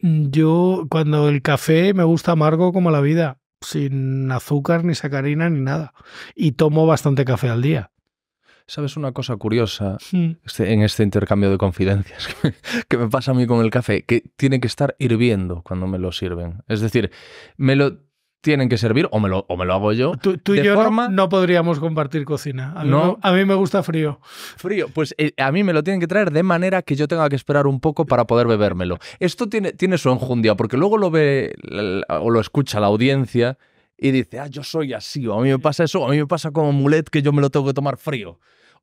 Mm, yo, cuando el café me gusta amargo como la vida, sin azúcar, ni sacarina, ni nada. Y tomo bastante café al día. ¿Sabes una cosa curiosa hmm. este, en este intercambio de confidencias que me, pasa a mí con el café? Que tiene que estar hirviendo cuando me lo sirven. Es decir, me lo tienen que servir o me lo, o me lo hago yo. Tú, y yo no, podríamos compartir cocina. A mí, me, a mí, me, gusta frío. Frío, pues eh, a mí me lo tienen que traer de manera que yo tenga que esperar un poco para poder bebérmelo. Esto tiene, tiene su enjundia, porque luego lo ve o lo escucha la audiencia y dice, ah, yo soy así, o a mí me pasa eso, a mí me pasa como mulet que yo me lo tengo que tomar frío.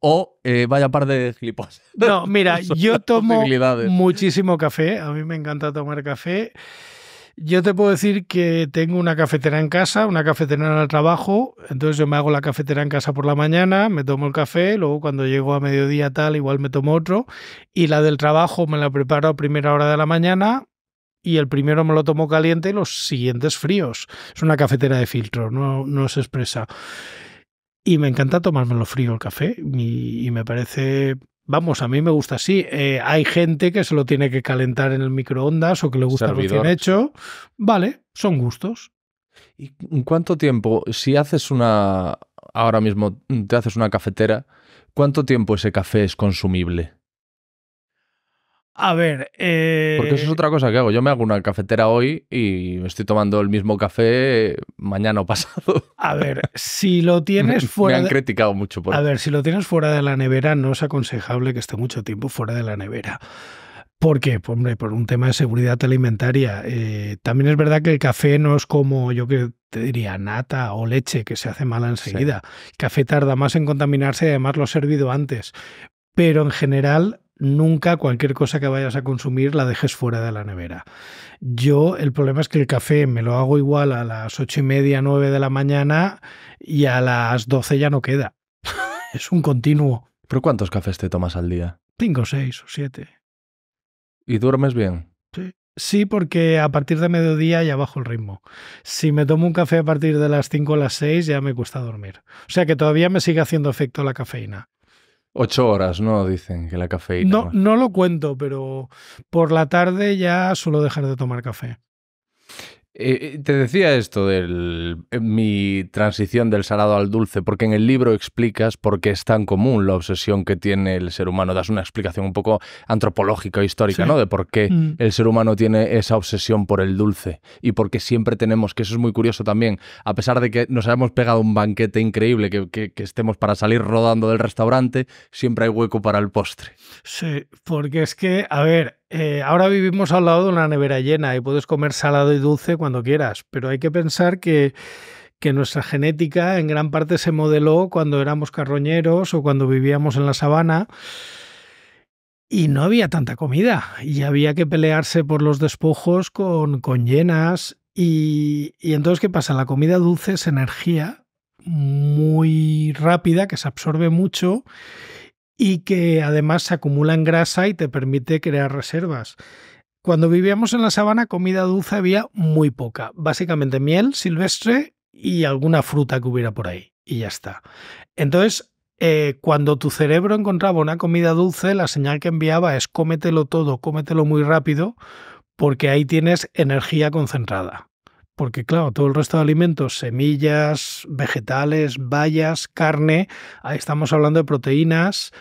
O eh, vaya par de gilipollas. No, mira, yo tomo muchísimo café, a mí me encanta tomar café. Yo te puedo decir que tengo una cafetera en casa, una cafetera en el trabajo, entonces yo me hago la cafetera en casa por la mañana, me tomo el café, luego cuando llego a mediodía tal, igual me tomo otro, y la del trabajo me la preparo a primera hora de la mañana, y el primero me lo tomo caliente y los siguientes fríos. Es una cafetera de filtro, no, no se expresa. Y me encanta tomármelo frío el café y, me parece Vamos, a mí me gusta así. Eh, hay gente que se lo tiene que calentar en el microondas o que le gusta que recién hecho. Vale, son gustos. ¿Y cuánto tiempo, si haces una, ahora mismo te haces una cafetera, cuánto tiempo ese café es consumible? A ver. Porque eso es eh, otra cosa que hago. Yo me hago una cafetera hoy y estoy tomando el mismo café mañana o pasado. A ver, si lo tienes fuera. me han criticado mucho por A ver, si lo tienes fuera de la nevera, no es aconsejable que esté mucho tiempo fuera de la nevera. ¿Por qué? Pues, hombre, por un tema de seguridad alimentaria. Eh, también es verdad que el café no es como, yo que te diría, nata o leche, que se hace mala enseguida. café tarda más en contaminarse y además lo he servido antes. Pero en general, nunca cualquier cosa que vayas a consumir la dejes fuera de la nevera. Yo el problema es que el café me lo hago igual a las ocho y media, nueve de la mañana y a las doce ya no queda. es un continuo. ¿Pero cuántos cafés te tomas al día? Cinco, seis o siete. ¿Y duermes bien? Sí. Sí, porque a partir de mediodía ya bajo el ritmo. Si me tomo un café a partir de las 5 o las 6 ya me cuesta dormir. O sea que todavía me sigue haciendo efecto la cafeína. Ocho horas, ¿no? Dicen que la cafeína. No, no lo cuento, pero por la tarde ya suelo dejar de tomar café. Eh, eh, te decía esto de eh, mi transición del salado al dulce, porque en el libro explicas por qué es tan común la obsesión que tiene el ser humano. Das una explicación un poco antropológica histórica, ¿no? De por qué mm. el ser humano tiene esa obsesión por el dulce y por qué siempre tenemos, que eso es muy curioso también, a pesar de que nos hayamos pegado un banquete increíble, que estemos para salir rodando del restaurante, siempre hay hueco para el postre. Sí, porque es que, a ver, eh, ahora vivimos al lado de una nevera llena y puedes comer salado y dulce cuando quieras, pero hay que pensar que, nuestra genética en gran parte se modeló cuando éramos carroñeros o cuando vivíamos en la sabana y no había tanta comida y había que pelearse por los despojos con, con llenas y, y entonces ¿qué pasa? La comida dulce es energía muy rápida que se absorbe mucho y que además se acumula en grasa y te permite crear reservas. Cuando vivíamos en la sabana, comida dulce había muy poca, básicamente miel silvestre y alguna fruta que hubiera por ahí, y ya está. Entonces, eh, cuando tu cerebro encontraba una comida dulce, la señal que enviaba es cómetelo todo, cómetelo muy rápido, porque ahí tienes energía concentrada porque claro, todo el resto de alimentos, semillas, vegetales, bayas, carne, ahí estamos hablando de proteínas,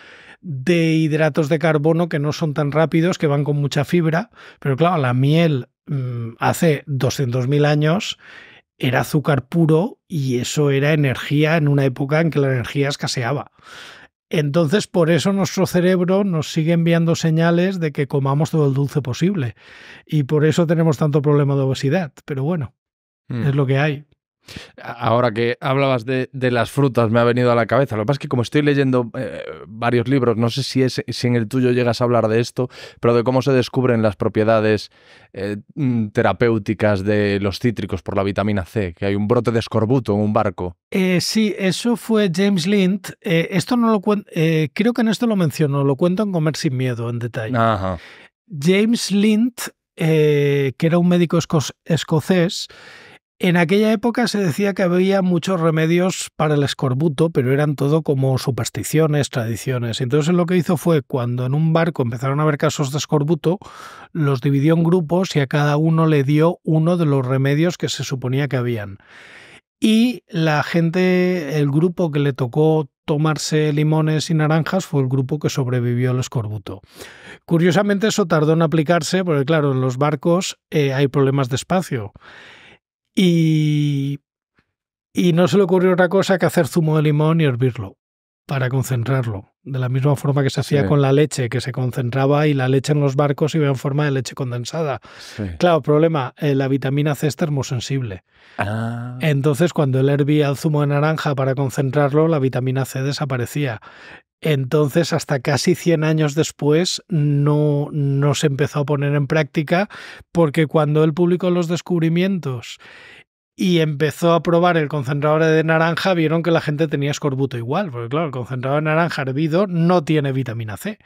de hidratos de carbono que no son tan rápidos, que van con mucha fibra, pero claro, la miel mm, hace 200.000 años era azúcar puro y eso era energía en una época en que la energía escaseaba. Entonces, por eso nuestro cerebro nos sigue enviando señales de que comamos todo el dulce posible. Y por eso tenemos tanto problema de obesidad. Pero bueno, Mm. Es lo que hay. Ahora que hablabas de, las frutas, me ha venido a la cabeza. Lo que pasa es que como estoy leyendo eh, varios libros, no sé si, si en el tuyo llegas a hablar de esto, pero de cómo se descubren las propiedades eh, mm, terapéuticas de los cítricos por la vitamina C, que hay un brote de escorbuto en un barco. Eh, sí, eso fue James Lind. esto no lo creo que en esto lo menciono, lo cuento en Comer sin Miedo en detalle. James Lind, que era un médico escocés, en aquella época se decía que había muchos remedios para el escorbuto, pero eran todo como supersticiones, tradiciones. Entonces lo que hizo fue, cuando en un barco empezaron a haber casos de escorbuto, los dividió en grupos y a cada uno le dio uno de los remedios que se suponía que habían. Y la gente, el grupo que le tocó tomarse limones y naranjas fue el grupo que sobrevivió al escorbuto. Curiosamente eso tardó en aplicarse, porque claro, en los barcos eh, hay problemas de espacio. Y, no se le ocurrió otra cosa que hacer zumo de limón y hervirlo para concentrarlo. De la misma forma que se hacía con la leche, que se concentraba y la leche en los barcos iba en forma de leche condensada. Claro, problema, eh, la vitamina C es termosensible. Ah. Entonces, cuando él hervía el zumo de naranja para concentrarlo, la vitamina C desaparecía. Entonces, hasta casi 100 años después, no, se empezó a poner en práctica, porque cuando él publicó los descubrimientos y empezó a probar el concentrador de naranja, vieron que la gente tenía escorbuto igual, porque claro, el concentrado de naranja hervido no tiene vitamina C.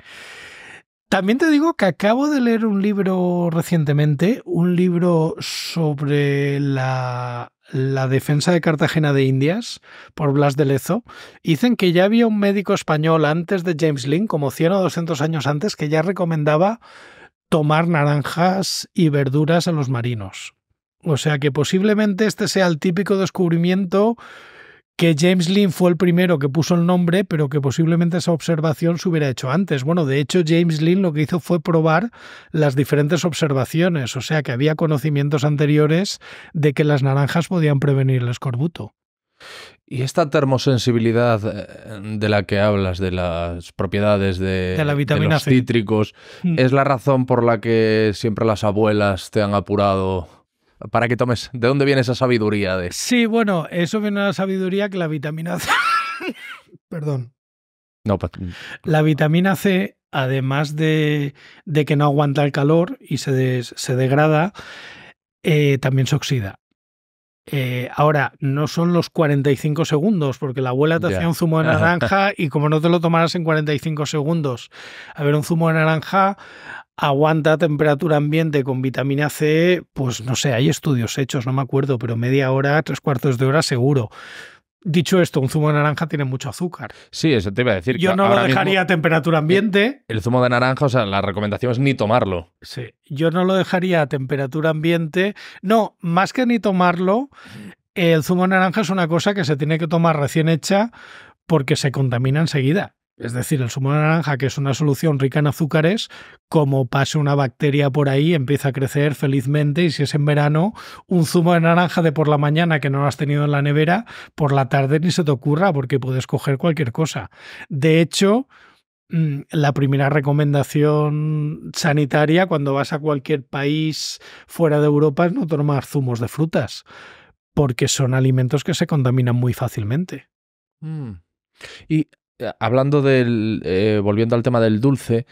También te digo que acabo de leer un libro recientemente, un libro sobre la la defensa de Cartagena de Indias por Blas de Lezo, dicen que ya había un médico español antes de James Lynn, como 100 o 200 años antes, que ya recomendaba tomar naranjas y verduras a los marinos. O sea que posiblemente este sea el típico descubrimiento que James Lynn fue el primero que puso el nombre, pero que posiblemente esa observación se hubiera hecho antes. Bueno, de hecho James Lynn lo que hizo fue probar las diferentes observaciones, o sea que había conocimientos anteriores de que las naranjas podían prevenir el escorbuto. Y esta termosensibilidad eh, de la que hablas, de las propiedades de, los cítricos, mm. ¿es la razón por la que siempre las abuelas te han apurado para que tomes. ¿De dónde viene esa sabiduría? De... Sí, bueno, eso viene de la sabiduría que la vitamina C. Perdón. No, pues... Mm. La vitamina C, además de, que no aguanta el calor y se, se degrada, eh, también se oxida. Eh, ahora, no son los 45 segundos, porque la abuela te hacía un zumo de naranja y como no te lo tomaras en 45 segundos, a ver, un zumo de naranja aguanta a temperatura ambiente con vitamina C, pues no sé, hay estudios hechos, no me acuerdo, pero media hora, tres cuartos de hora seguro. Dicho esto, un zumo de naranja tiene mucho azúcar. Sí, eso te iba a decir. Yo no lo dejaría a eh, temperatura ambiente. el, zumo de naranja, o sea, la recomendación es ni tomarlo. Sí, yo no lo dejaría a temperatura ambiente. No, más que ni tomarlo, el zumo de naranja es una cosa que se tiene que tomar recién hecha porque se contamina enseguida es decir, el zumo de naranja, que es una solución rica en azúcares, como pase una bacteria por ahí, empieza a crecer felizmente y si es en verano, un zumo de naranja de por la mañana que no lo has tenido en la nevera, por la tarde ni se te ocurra porque puedes coger cualquier cosa. De hecho, mm, la primera recomendación sanitaria cuando vas a cualquier país fuera de Europa es no tomar zumos de frutas, porque son alimentos que se contaminan muy fácilmente. Mm. Y eh, hablando del, eh, volviendo al tema del dulce,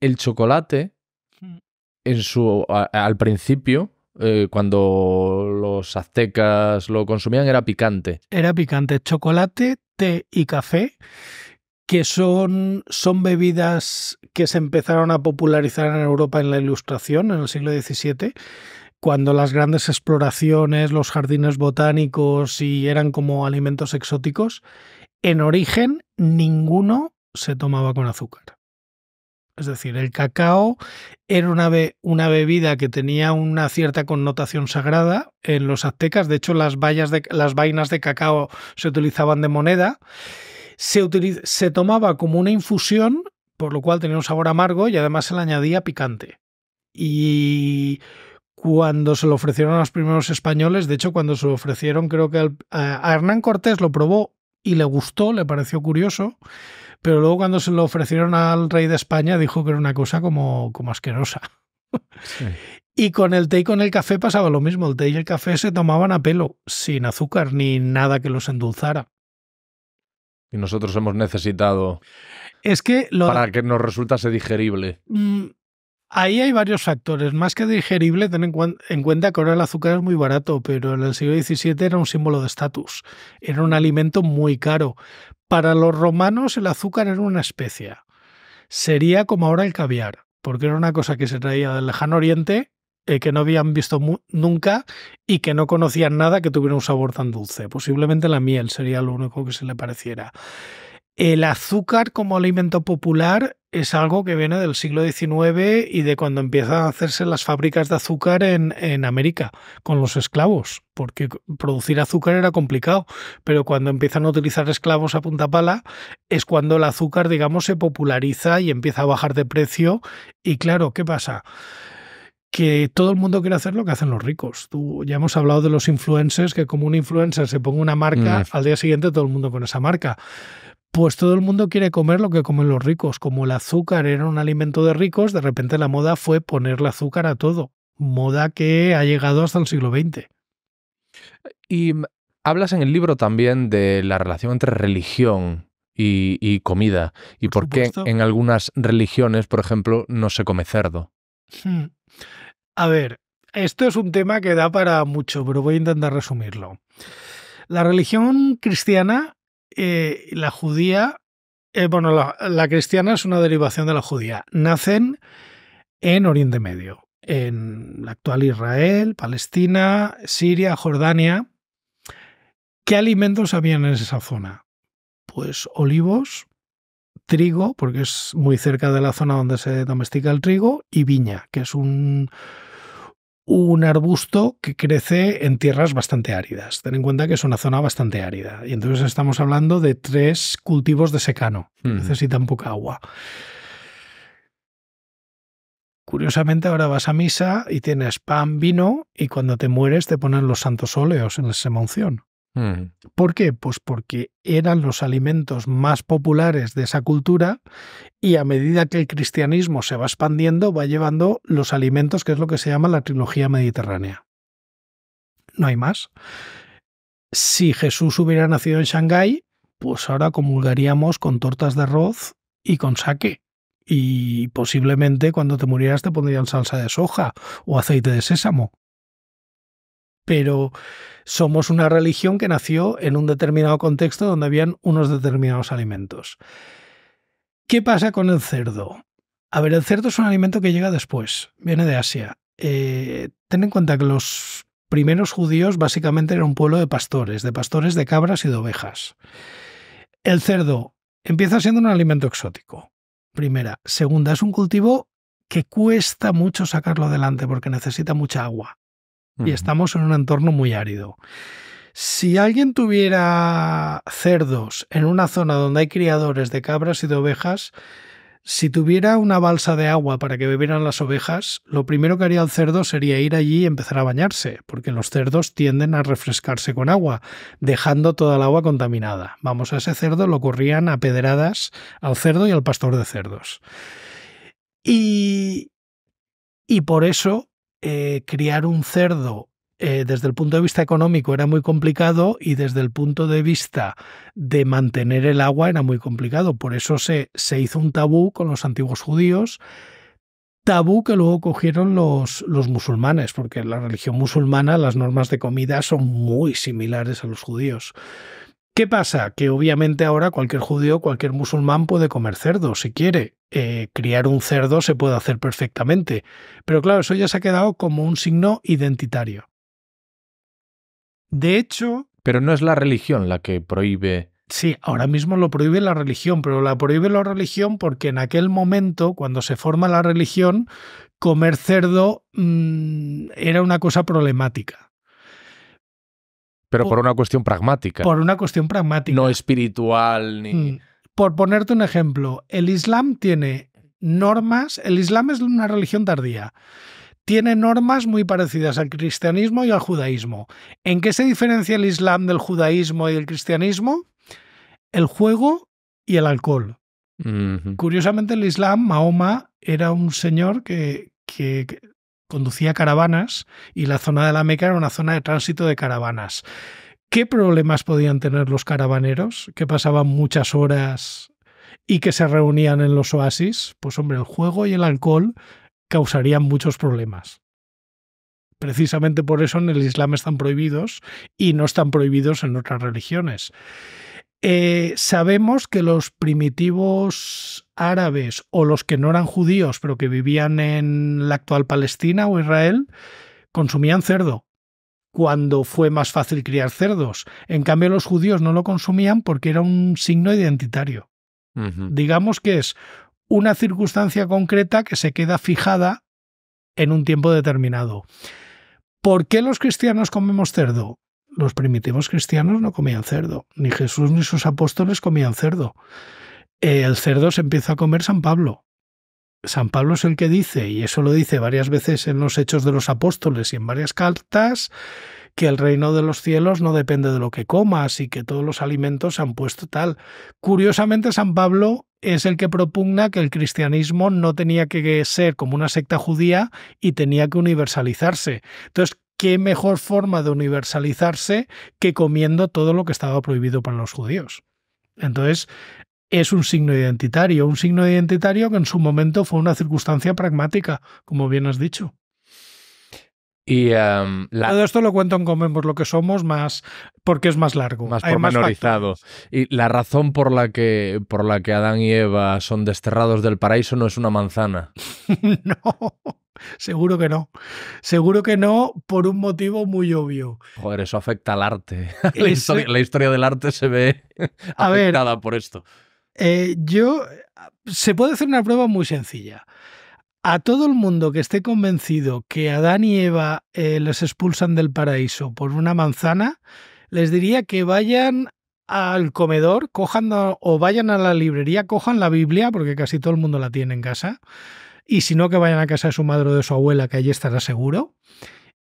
el chocolate mm. en su, al principio, eh, cuando los aztecas lo consumían, era picante. Era picante, chocolate, té y café que son, son bebidas que se empezaron a popularizar en Europa en la Ilustración, en el siglo XVII, cuando las grandes exploraciones, los jardines botánicos y eran como alimentos exóticos. En origen, ninguno se tomaba con azúcar. Es decir, el cacao era una, una, bebida que tenía una cierta connotación sagrada en los aztecas. De hecho, las, de, las vainas de cacao se utilizaban de moneda. Se, se tomaba como una infusión, por lo cual tenía un sabor amargo y además se le añadía picante. Y cuando se lo ofrecieron a los primeros españoles, de hecho, cuando se lo ofrecieron, creo que a Hernán Cortés lo probó y le gustó, le pareció curioso, pero luego cuando se lo ofrecieron al rey de España dijo que era una cosa como, como asquerosa. Y con el té y con el café pasaba lo mismo, el té y el café se tomaban a pelo, sin azúcar ni nada que los endulzara. Y nosotros hemos necesitado... Es que lo... Para que nos resultase digerible. Mm, Ahí hay varios factores. Más que digerible, ten en, cuenta que ahora el azúcar es muy barato, pero en el siglo XVII era un símbolo de estatus. Era un alimento muy caro. Para los romanos el azúcar era una especia. Sería como ahora el caviar, porque era una cosa que se traía del lejano oriente eh, que no habían visto nunca y que no conocían nada que tuviera un sabor tan dulce. Posiblemente la miel sería lo único que se le pareciera. El azúcar como alimento popular es algo que viene del siglo XIX y de cuando empiezan a hacerse las fábricas de azúcar en, América, con los esclavos, porque producir azúcar era complicado, pero cuando empiezan a utilizar esclavos a punta pala es cuando el azúcar, digamos, se populariza y empieza a bajar de precio. Y claro, ¿qué pasa? que todo el mundo quiere hacer lo que hacen los ricos. Tú, ya hemos hablado de los influencers, que como un influencer se pone una marca, mm. al día siguiente todo el mundo con esa marca pues todo el mundo quiere comer lo que comen los ricos. Como el azúcar era un alimento de ricos, de repente la moda fue ponerle azúcar a todo. Moda que ha llegado hasta el siglo XX. Y hablas en el libro también de la relación entre religión y, comida y por, qué en algunas religiones, por ejemplo, no se come cerdo. Hmm. A ver, esto es un tema que da para mucho, pero voy a intentar resumirlo. La religión cristiana eh, la judía, eh, bueno, la, cristiana es una derivación de la judía. Nacen en Oriente Medio, en la actual Israel, Palestina, Siria, Jordania. ¿Qué alimentos habían en esa zona? Pues olivos, trigo, porque es muy cerca de la zona donde se domestica el trigo, y viña, que es un, un arbusto que crece en tierras bastante áridas. Ten en cuenta que es una zona bastante árida. Y entonces estamos hablando de tres cultivos de secano. Hmm. Necesitan poca agua. Curiosamente, ahora vas a misa y tienes pan, vino, y cuando te mueres te ponen los santos óleos en la semunción. Hmm. ¿Por qué? Pues porque eran los alimentos más populares de esa cultura y a medida que el cristianismo se va expandiendo, va llevando los alimentos, que es lo que se llama la trilogía mediterránea. No hay más. Si Jesús hubiera nacido en Shanghái, pues ahora comulgaríamos con tortas de arroz y con saque. Y posiblemente cuando te murieras te pondrían salsa de soja o aceite de sésamo. Pero somos una religión que nació en un determinado contexto donde habían unos determinados alimentos. ¿Qué pasa con el cerdo? A ver, el cerdo es un alimento que llega después, viene de Asia. Eh, ten en cuenta que los primeros judíos básicamente eran un pueblo de pastores, de pastores de cabras y de ovejas. El cerdo empieza siendo un alimento exótico, primera. Segunda, es un cultivo que cuesta mucho sacarlo adelante porque necesita mucha agua. Y estamos en un entorno muy árido. Si alguien tuviera cerdos en una zona donde hay criadores de cabras y de ovejas, si tuviera una balsa de agua para que bebieran las ovejas, lo primero que haría el cerdo sería ir allí y empezar a bañarse, porque los cerdos tienden a refrescarse con agua, dejando toda el agua contaminada. Vamos, a ese cerdo lo corrían a pedradas al cerdo y al pastor de cerdos. Y, y por eso eh, criar un cerdo eh, desde el punto de vista económico era muy complicado y desde el punto de vista de mantener el agua era muy complicado. Por eso se, se hizo un tabú con los antiguos judíos, tabú que luego cogieron los, los musulmanes, porque en la religión musulmana las normas de comida son muy similares a los judíos. ¿Qué pasa? Que obviamente ahora cualquier judío, cualquier musulmán puede comer cerdo si quiere. Eh, criar un cerdo se puede hacer perfectamente. Pero claro, eso ya se ha quedado como un signo identitario. De hecho... Pero no es la religión la que prohíbe Sí, ahora mismo lo prohíbe la religión, pero la prohíbe la religión porque en aquel momento, cuando se forma la religión, comer cerdo mm, era una cosa problemática. Pero por, por, una cuestión pragmática. Por una cuestión pragmática. No espiritual ni... Mm. Por ponerte un ejemplo, el Islam tiene normas, el Islam es una religión tardía tiene normas muy parecidas al cristianismo y al judaísmo. ¿En qué se diferencia el Islam del judaísmo y del cristianismo? El juego y el alcohol. Curiosamente, el Islam, Mahoma, era un señor que, que conducía caravanas y la zona de la Meca era una zona de tránsito de caravanas. ¿Qué problemas podían tener los caravaneros que pasaban muchas horas y que se reunían en los oasis? Pues hombre, el juego y el alcohol causarían muchos problemas. Precisamente por eso en el Islam están prohibidos y no están prohibidos en otras religiones. Eh, sabemos que los primitivos árabes o los que no eran judíos pero que vivían en la actual Palestina o Israel consumían cerdo cuando fue más fácil criar cerdos. En cambio los judíos no lo consumían porque era un signo identitario. Digamos que es una circunstancia concreta que se queda fijada en un tiempo determinado. ¿Por qué los cristianos comemos cerdo? Los primitivos cristianos no comían cerdo, ni Jesús ni sus apóstoles comían cerdo. Eh, el cerdo se empieza a comer San Pablo. San Pablo es el que dice, y eso lo dice varias veces en los Hechos de los Apóstoles y en varias cartas, que el reino de los cielos no depende de lo que comas y que todos los alimentos se han puesto tal. Curiosamente, San Pablo es el que propugna que el cristianismo no tenía que ser como una secta judía y tenía que universalizarse. Entonces, ¿qué mejor forma de universalizarse que comiendo todo lo que estaba prohibido para los judíos? Entonces, es un signo identitario, un signo identitario que en su momento fue una circunstancia pragmática, como bien has dicho. Y, em, Todo esto lo cuento en Comemos lo que somos, más porque es más largo. Más pormenorizado. y la razón por la, que, por la que Adán y Eva son desterrados del paraíso no es una manzana. no. Seguro que no. Seguro que no por un motivo muy obvio. Joder, eso afecta al arte. La, historia, del arte se ve afectada por esto. Eh, yo. Se puede hacer una prueba muy sencilla a todo el mundo que esté convencido que Adán y Eva eh, les expulsan del paraíso por una manzana, les diría que vayan al comedor, cojan o vayan a la librería, cojan la Biblia, porque casi todo el mundo la tiene en casa, y si no, que vayan a casa de su madre o de su abuela, que allí estará seguro,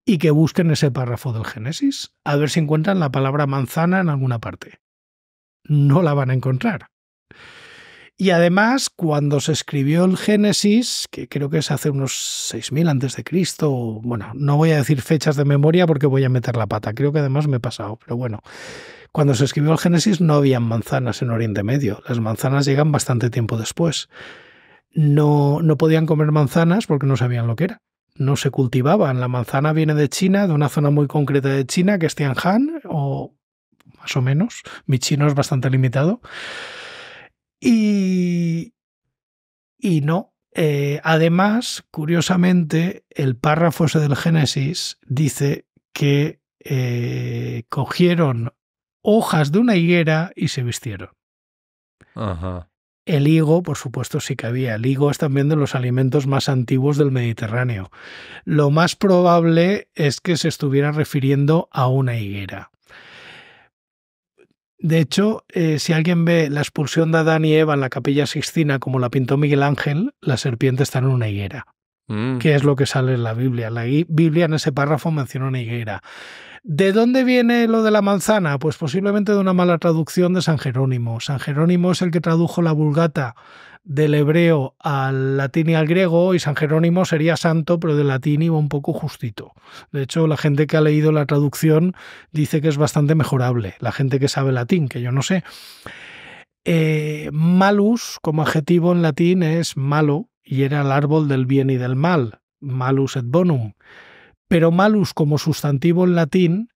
y que busquen ese párrafo del Génesis, a ver si encuentran la palabra manzana en alguna parte. No la van a encontrar. Y además, cuando se escribió el Génesis, que creo que es hace unos 6.000 antes de Cristo, bueno, no voy a decir fechas de memoria porque voy a meter la pata, creo que además me he pasado, pero bueno, cuando se escribió el Génesis no habían manzanas en Oriente Medio, las manzanas llegan bastante tiempo después. No, no podían comer manzanas porque no sabían lo que era no se cultivaban. La manzana viene de China, de una zona muy concreta de China, que es Tianjin, o más o menos. Mi chino es bastante limitado. Y, y no. Eh, además, curiosamente, el párrafo ese del Génesis dice que eh, cogieron hojas de una higuera y se vistieron. El higo, por supuesto, sí que había. El higo es también de los alimentos más antiguos del Mediterráneo. Lo más probable es que se estuviera refiriendo a una higuera. De hecho, eh, si alguien ve la expulsión de Adán y Eva en la capilla Sixtina como la pintó Miguel Ángel, la serpiente está en una higuera, mm. ¿Qué que es lo que sale en la Biblia. La Biblia en ese párrafo menciona una higuera. ¿De dónde viene lo de la manzana? Pues posiblemente de una mala traducción de San Jerónimo. San Jerónimo es el que tradujo la vulgata del hebreo al latín y al griego, y San Jerónimo sería santo, pero del latín iba un poco justito. De hecho, la gente que ha leído la traducción dice que es bastante mejorable, la gente que sabe latín, que yo no sé. Eh, malus, como adjetivo en latín, es malo, y era el árbol del bien y del mal, malus et bonum pero malus como sustantivo en latín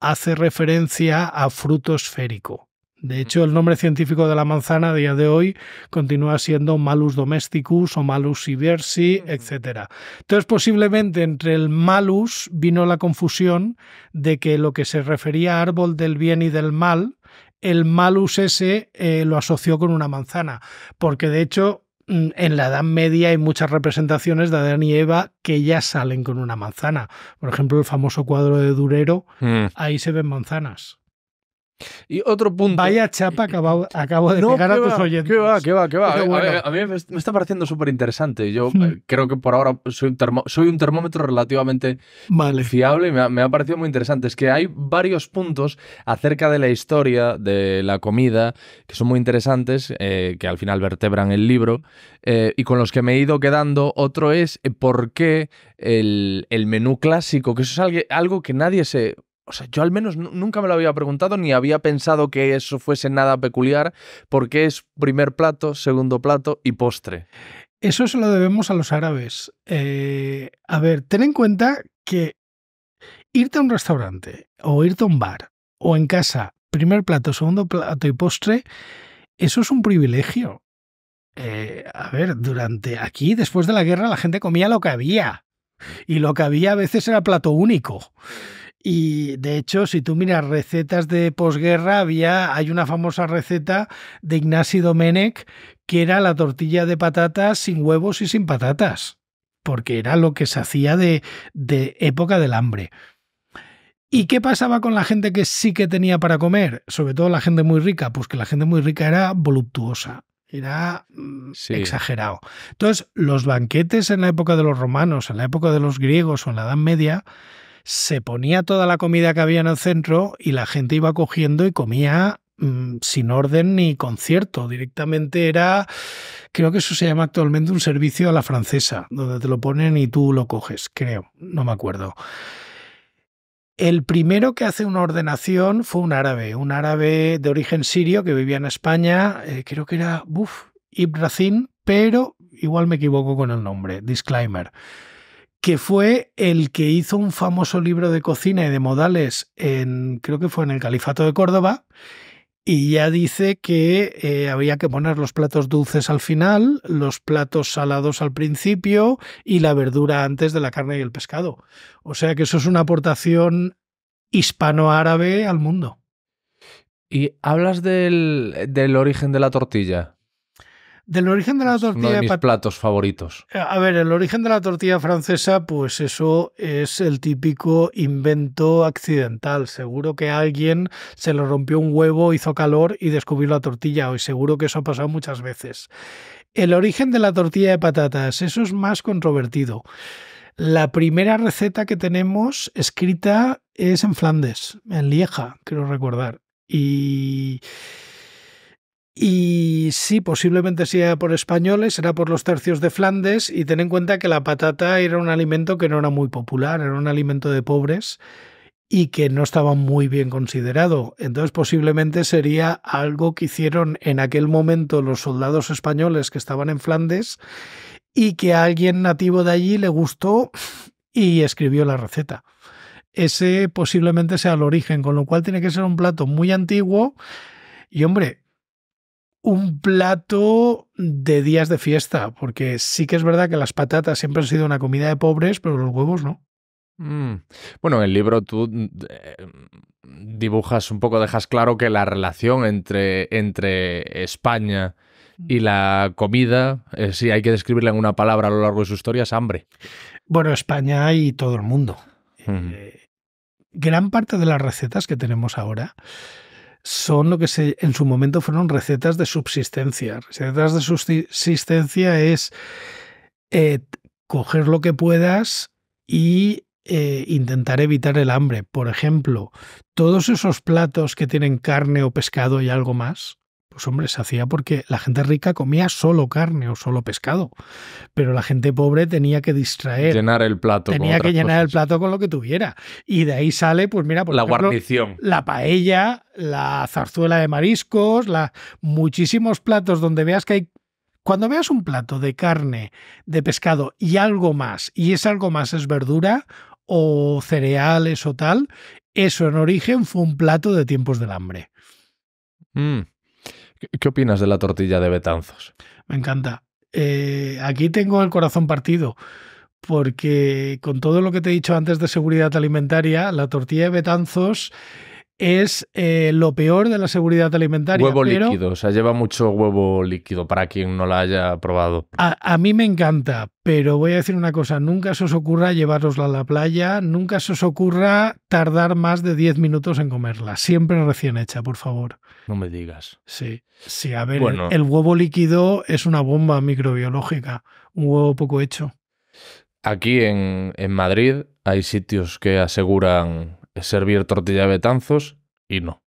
hace referencia a fruto esférico. De hecho, el nombre científico de la manzana a día de hoy continúa siendo malus domesticus o malus iversi, etc. Entonces, posiblemente entre el malus vino la confusión de que lo que se refería a árbol del bien y del mal, el malus ese eh, lo asoció con una manzana, porque de hecho Mm, en la Edad Media hay muchas representaciones de Adán y Eva que ya salen con una manzana. Por ejemplo, el famoso cuadro de Durero, mm. ahí se ven manzanas. Y otro punto. Vaya chapa acabo, de pegar a tus oyentes. ¿Qué va, qué va, qué va? A, mí me, está pareciendo súper interesante. Yo hmm. eh, creo que por ahora soy un, termómetro relativamente fiable y me ha, parecido muy interesante. Es que hay varios puntos acerca de la historia de la comida que son muy interesantes, eh, que al final vertebran el libro eh, y con los que me he ido quedando. Otro es por qué el, menú clásico, que eso es algo que nadie se o sea, yo al menos nunca me lo había preguntado ni había pensado que eso fuese nada peculiar, porque es primer plato, segundo plato y postre. Eso se lo debemos a los árabes. Eh, a ver, ten en cuenta que irte a un restaurante o irte a un bar o en casa, primer plato, segundo plato y postre, eso es un privilegio. Eh, a ver, durante aquí, después de la guerra, la gente comía lo que había. Y lo que había a veces era plato único. Y de hecho, si tú miras recetas de posguerra, había, hay una famosa receta de Ignacio Domenech que era la tortilla de patatas sin huevos y sin patatas, porque era lo que se hacía de, de época del hambre. ¿Y qué pasaba con la gente que sí que tenía para comer? Sobre todo la gente muy rica, pues que la gente muy rica era voluptuosa era mm, exagerado. Entonces, los banquetes en la época de los romanos, en la época de los griegos o en la Edad Media se ponía toda la comida que había en el centro y la gente iba cogiendo y comía mm, sin orden ni concierto. Directamente era, creo que eso se llama actualmente un servicio a la francesa, donde te lo ponen y tú lo coges, creo, no me acuerdo. El primero que hace una ordenación fue un árabe, un árabe de origen sirio que vivía en España, eh, creo que era Buf, Ibrahim, pero igual me equivoco con el nombre, disclaimer que fue el que hizo un famoso libro de cocina y de modales en, creo que fue en el Califato de Córdoba, y ya dice que eh, había que poner los platos dulces al final, los platos salados al principio y la verdura antes de la carne y el pescado. O sea que eso es una aportación hispano-árabe al mundo. ¿Y hablas del, del origen de la tortilla? Del origen de la tortilla. de mis platos favoritos. Eh, a ver, el origen de la tortilla francesa, pues eso es el típico invento accidental. Seguro que alguien se le rompió un huevo, hizo calor y descubrió la tortilla. Y seguro que eso ha pasado muchas veces. El origen de la tortilla de patatas, eso es más controvertido. La primera receta que tenemos escrita es en Flandes, en Lieja, creo recordar. Y y sí, posiblemente sea por españoles, será por los tercios de Flandes y ten en cuenta que la patata era un alimento que no era muy popular, era un alimento de pobres y que no estaba muy bien considerado. Entonces posiblemente sería algo que hicieron en aquel momento los soldados españoles que estaban en Flandes y que a alguien nativo de allí le gustó y escribió la receta. Ese posiblemente sea el origen, con lo cual tiene que ser un plato muy antiguo y hombre, un plato de días de fiesta, porque sí que es verdad que las patatas siempre han sido una comida de pobres, pero los huevos no. Mm. Bueno, en el libro tú mm, eh, dibujas un poco, dejas claro que la relación entre, entre España mm. y la comida, eh, si hay que describirla en una palabra a lo largo de su historia, es hambre. Bueno, España y todo el mundo. Eh, gran parte de las recetas que tenemos ahora son lo que se, en su momento fueron recetas de subsistencia. Recetas de subsistencia es eh, coger lo que puedas y eh, intentar evitar el hambre. Por ejemplo, todos esos platos que tienen carne o pescado y algo más, pues hombre, se hacía porque la gente rica comía solo carne o solo pescado, pero la gente pobre tenía que distraer. Llenar el plato. Tenía que llenar el plato con lo que tuviera. Y de ahí sale, pues mira, la guarnición. La paella, la zarzuela de mariscos, la, muchísimos platos donde veas que hay cuando veas un plato de carne, de pescado y algo más, y es algo más es verdura o cereales o tal, eso en origen fue un plato de tiempos del hambre. Mm. ¿Qué opinas de la tortilla de Betanzos? Me encanta. Eh, aquí tengo el corazón partido, porque con todo lo que te he dicho antes de seguridad alimentaria, la tortilla de Betanzos es eh, lo peor de la seguridad alimentaria. Huevo líquido, o sea, lleva mucho huevo líquido para quien no la haya probado. A, a, mí me encanta, pero voy a decir una cosa, nunca se os ocurra llevarosla a la playa, nunca se os ocurra tardar más de 10 minutos en comerla, siempre recién hecha, por favor. No me digas. Sí, sí, a ver, el, huevo líquido es una bomba microbiológica, un huevo poco hecho. Aquí en, Madrid hay sitios que aseguran servir tortilla de tanzos y no.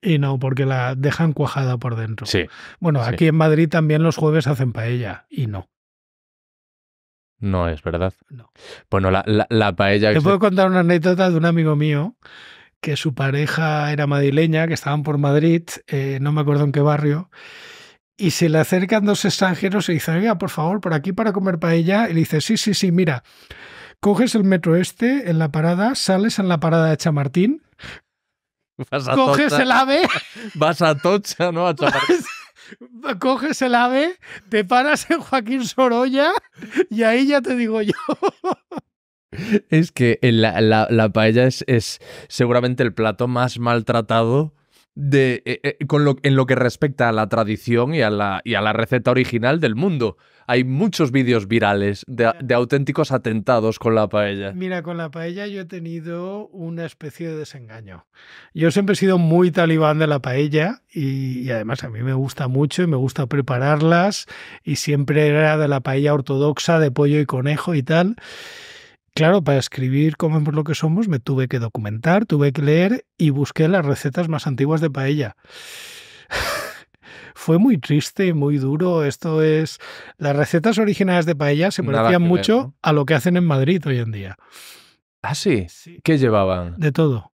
Y no, porque la dejan cuajada por dentro. Sí. Bueno, aquí en Madrid también los jueves hacen paella y no. No es verdad. No. Bueno, la, paella. Te puedo contar una anécdota de un amigo mío que su pareja era madrileña, que estaban por Madrid, eh, no me acuerdo en qué barrio, y se le acercan dos extranjeros y dice, oiga, por favor, por aquí para comer paella, y le dice, sí, sí, sí, mira, coges el metro este en la parada, sales en la parada de Chamartín, coges el ave, vas a Tocha, ¿no? A Chamartín. coges el ave, te paras en Joaquín Sorolla y ahí ya te digo yo. Es que la, la, paella es, es, seguramente el plato más maltratado de, e, e, en lo que respecta a la tradición y a la, y a la receta original del mundo. Hay muchos vídeos virales de, auténticos atentados con la paella. Mira, con la paella yo he tenido una especie de desengaño. Yo siempre he sido muy talibán de la paella y además a mí me gusta mucho y me gusta prepararlas y siempre era de la paella ortodoxa de pollo y conejo y tal. Claro, para escribir Comemos lo que somos me tuve que documentar, tuve que leer y busqué las recetas más antiguas de paella. Fue muy triste muy duro. Esto es. Las recetas originales de paella se parecían mucho a lo que hacen en Madrid hoy en día. ¿Ah, sí? sí? ¿Qué llevaban? De todo.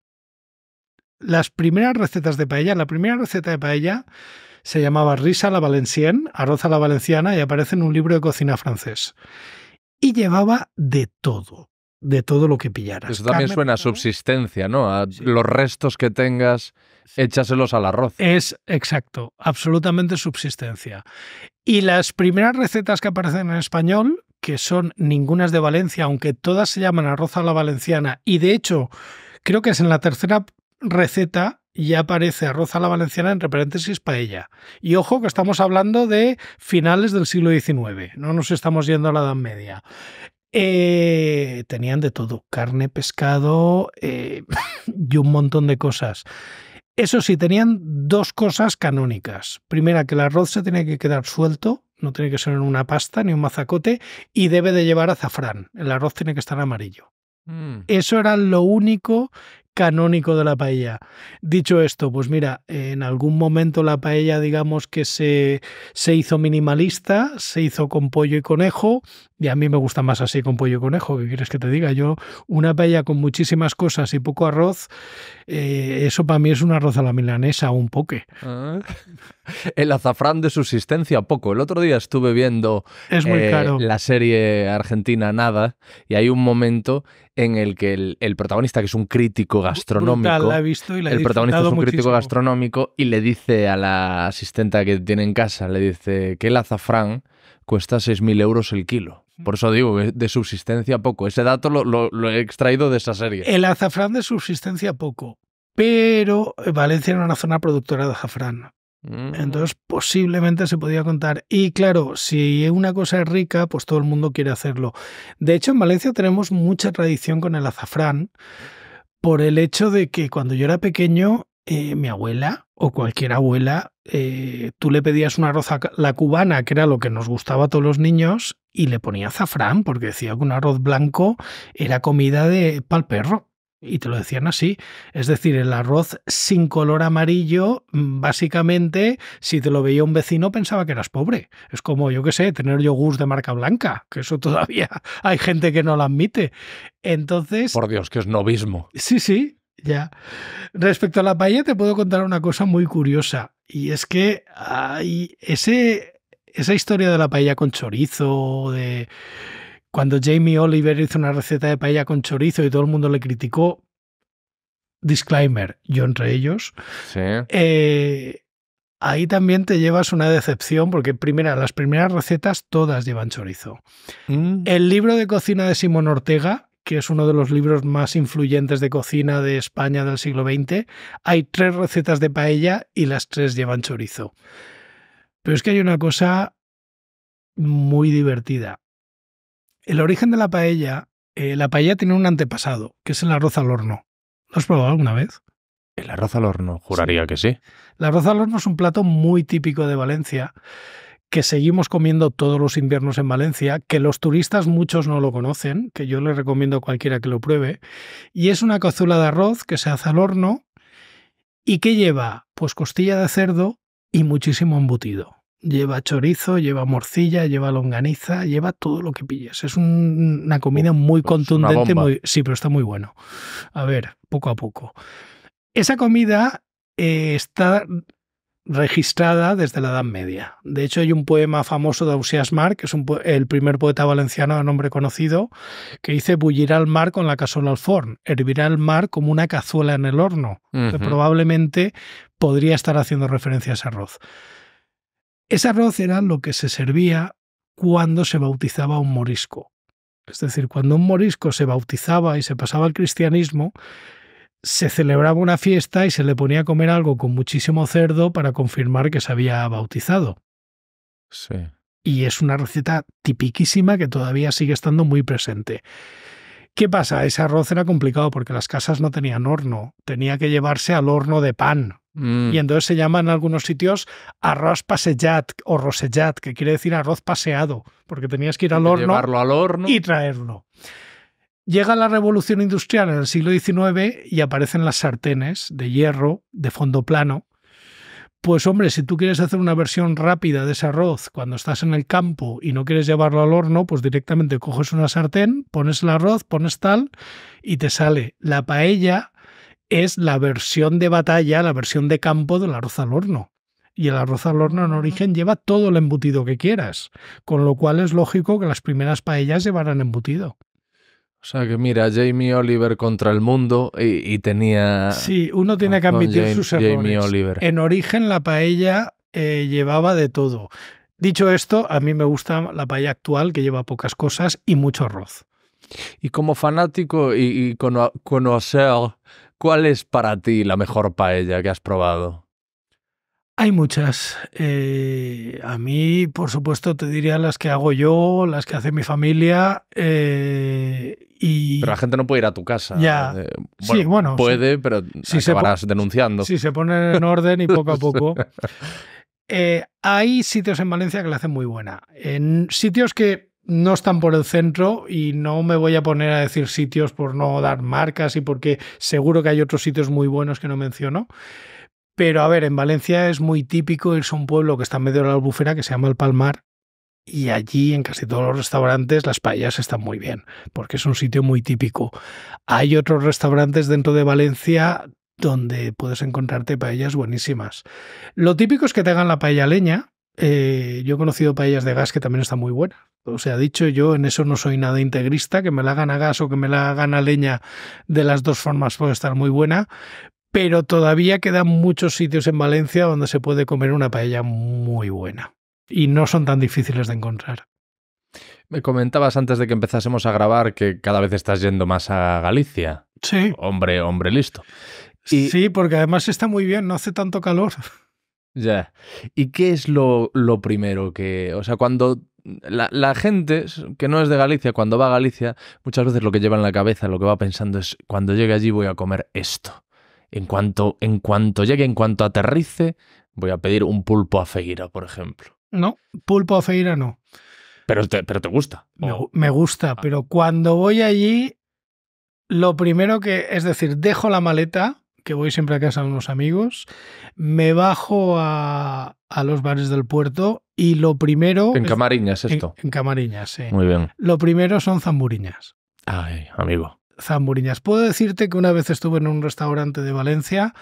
Las primeras recetas de paella, la primera receta de paella se llamaba Risa la Valencienne, arroz a la valenciana, y aparece en un libro de cocina francés y llevaba de todo, de todo lo que pillara. Eso también suena a subsistencia, ¿no? A los restos que tengas, échaselos al arroz. Es exacto, absolutamente subsistencia. Y las primeras recetas que aparecen en español, que son ningunas de Valencia, aunque todas se llaman arroz a la valenciana, y de hecho, creo que es en la tercera receta ya aparece arroz a la valenciana entre paréntesis paella. Y ojo que estamos hablando de finales del siglo XIX, no nos estamos yendo a la Edad Media. Eh, tenían de todo, carne, pescado eh, y un montón de cosas. Eso sí, tenían dos cosas canónicas. Primera, que el arroz se tiene que quedar suelto, no tiene que ser en una pasta ni un mazacote, y debe de llevar azafrán. El arroz tiene que estar amarillo. Mm. Eso era lo único canónico de la paella. Dicho esto, pues mira, en algún momento la paella, digamos que se, se hizo minimalista, se hizo con pollo y conejo, y a mí me gusta más así con pollo y conejo, ¿qué quieres que te diga? Yo, una paella con muchísimas cosas y poco arroz, eh, eso para mí es un arroz a la milanesa un poque. Ah. el azafrán de subsistencia, poco. El otro día estuve viendo eh, la serie argentina Nada, y hay un momento en el que el, protagonista, que es un crítico gastronómico, y el protagonista es un crítico gastronómico y le dice a la asistenta que tiene en casa, le dice que el azafrán cuesta 6.000 euros el kilo. Por eso digo, de subsistencia poco. Ese dato lo, lo he extraído de esa serie. El azafrán de subsistencia poco, pero Valencia era una zona productora de azafrán. Mm. Entonces posiblemente se podía contar. Y claro, si una cosa es rica, pues todo el mundo quiere hacerlo. De hecho, en Valencia tenemos mucha tradición con el azafrán por el hecho de que cuando yo era pequeño, eh, mi abuela o cualquier abuela, eh, tú le pedías una arroz a la cubana, que era lo que nos gustaba a todos los niños, y le ponía azafrán porque decía que un arroz blanco era comida de pal perro y te lo decían así. Es decir, el arroz sin color amarillo, mm, básicamente, si te lo veía un vecino, pensaba que eras pobre. Es como, yo qué sé, tener yogur de marca blanca, que eso todavía hay gente que no lo admite. Entonces. Por Dios, que es novismo. Sí, sí. Ya. Respecto a la paella, te puedo contar una cosa muy curiosa. Y es que hay ese, esa historia de la paella con chorizo, de cuando Jamie Oliver hizo una receta de paella con chorizo y todo el mundo le criticó, disclaimer, yo entre ellos, eh, ahí también te llevas una decepción porque primera, las primeras recetas todas llevan chorizo. Mm. El libro de cocina de Simón Ortega, que es uno de los libros más influyentes de cocina de España del siglo XX, hay tres recetas de paella y las tres llevan chorizo. Pero es que hay una cosa muy divertida. El origen de la paella. Eh, la paella tiene un antepasado, que es el arroz al horno. ¿Lo has probado alguna vez? El arroz al horno, juraría que sí. El arroz al horno es un plato muy típico de Valencia, que seguimos comiendo todos los inviernos en Valencia, que los turistas muchos no lo conocen, que yo les recomiendo a cualquiera que lo pruebe. Y es una cazuela de arroz que se hace al horno y que lleva pues costilla de cerdo y muchísimo embutido. Lleva chorizo, lleva morcilla, lleva longaniza, lleva todo lo que pilles. Es una comida muy pues contundente, muy, sí, pero está muy bueno. A ver, poco a poco. Esa comida eh, está registrada desde la Edad Media. De hecho, hay un poema famoso de Ausias Mar, que es un, el primer poeta valenciano de nombre conocido, que dice bullirá el mar con la cazuela al forn, hervirá el mar como una cazuela en el horno, probablemente podría estar haciendo referencia a ese arroz. Ese arroz era lo que se servía cuando se bautizaba un morisco. Es decir, cuando un morisco se bautizaba y se pasaba al cristianismo, se celebraba una fiesta y se le ponía a comer algo con muchísimo cerdo para confirmar que se había bautizado. Sí. Y es una receta tipiquísima que todavía sigue estando muy presente. ¿Qué pasa? Ese arroz era complicado porque las casas no tenían horno. Tenía que llevarse al horno de pan, Mm. Y entonces se llama en algunos sitios arroz pasejat o rosellat, que quiere decir arroz paseado, porque tenías que ir al horno, al horno, y traerlo. Llega la revolución industrial en el siglo XIX y aparecen las sartenes de hierro de fondo plano. Pues hombre, si tú quieres hacer una versión rápida de ese arroz cuando estás en el campo y no quieres llevarlo al horno, pues directamente coges una sartén, pones el arroz, pones tal y te sale la paella es la versión de batalla, la versión de campo del arroz al horno. Y el arroz al horno en origen lleva todo el embutido que quieras, con lo cual es lógico que las primeras paellas llevaran embutido. O sea que mira, Jamie Oliver contra el mundo y, tenía... Sí, uno tiene que admitir sus errores. En origen la paella eh, llevaba de todo. Dicho esto, a mí me gusta la paella actual que lleva pocas cosas y mucho arroz. Y como fanático y, y conocer ¿Cuál es para ti la mejor paella que has probado? Hay muchas. Eh, a mí, por supuesto, te diría las que hago yo, las que hace mi familia. Eh, y... Pero la gente no puede ir a tu casa. sí, bueno. Puede, pero si se denunciando. Si se pone en orden y poco a poco. Eh, hay sitios en Valencia que la hacen muy buena. En sitios que no están por el centro y no me voy a poner a decir sitios por no dar marcas y porque seguro que hay otros sitios muy buenos que no menciono. Pero a ver, en Valencia es muy típico irse a un pueblo que está en medio de la albufera que se llama El Palmar y allí en casi todos los restaurantes las paellas están muy bien porque es un sitio muy típico. Hay otros restaurantes dentro de Valencia donde puedes encontrarte paellas buenísimas. Lo típico es que te hagan la paella leña, eh, yo he conocido paellas de gas que también están muy buenas. O sea, dicho, yo en eso no soy nada integrista, que me la hagan a gas o que me la hagan a leña, de las dos formas puede estar muy buena, pero todavía quedan muchos sitios en Valencia donde se puede comer una paella muy buena y no son tan difíciles de encontrar. Me comentabas antes de que empezásemos a grabar que cada vez estás yendo más a Galicia. Sí. Hombre, hombre, listo. Sí, porque además está muy bien, no hace tanto calor. Ya. ¿Y qué es lo, primero que. O sea, cuando la, gente que no es de Galicia, cuando va a Galicia, muchas veces lo que lleva en la cabeza, lo que va pensando es, cuando llegue allí voy a comer esto. En cuanto, en cuanto llegue, en cuanto aterrice, voy a pedir un pulpo a feira, por ejemplo. No, pulpo a feira no. Pero te, pero te gusta. me gusta, ah. pero cuando voy allí, lo primero que, es decir, dejo la maleta, que voy siempre a casa de unos amigos, me bajo a, los bares del puerto y lo primero... En Camariñas esto. En, Camariñas, sí. Muy bien. Lo primero son zamburiñas. Ay, amigo. Zamburiñas. Puedo decirte que una vez estuve en un restaurante de Valencia,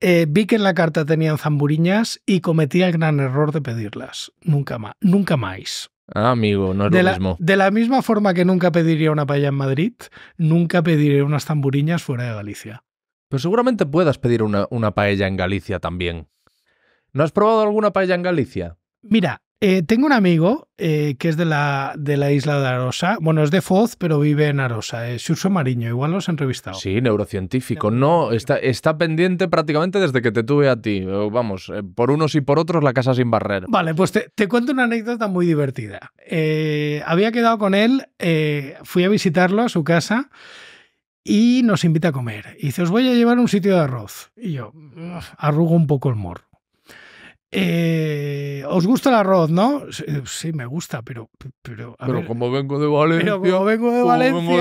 eh, vi que en la carta tenían zamburiñas y cometí el gran error de pedirlas. Nunca más. Nunca más. Ah, amigo, no es de lo la, mismo. De la misma forma que nunca pediría una paella en Madrid, nunca pediré unas zamburiñas fuera de Galicia. Pero seguramente puedas pedir una, paella en Galicia también. ¿No has probado alguna paella en Galicia? Mira, eh, tengo un amigo eh, que es de la, de la isla de Arosa. Bueno, es de Foz, pero vive en Arosa. Eh, es eh. Mariño, igual los han entrevistado. Sí, neurocientífico. No, está, está pendiente prácticamente desde que te tuve a ti. Vamos, por unos y por otros, la casa sin barrera. Vale, pues te, te cuento una anécdota muy divertida. había quedado con él, fui a visitarlo a su casa y nos invita a comer. Y dice, os voy a llevar un sitio de arroz. Y yo arrugo un poco el morro. Eh, ¿Os gusta el arroz, no? Sí, me gusta, pero. Pero, pero como vengo de Valencia. Pero como vengo de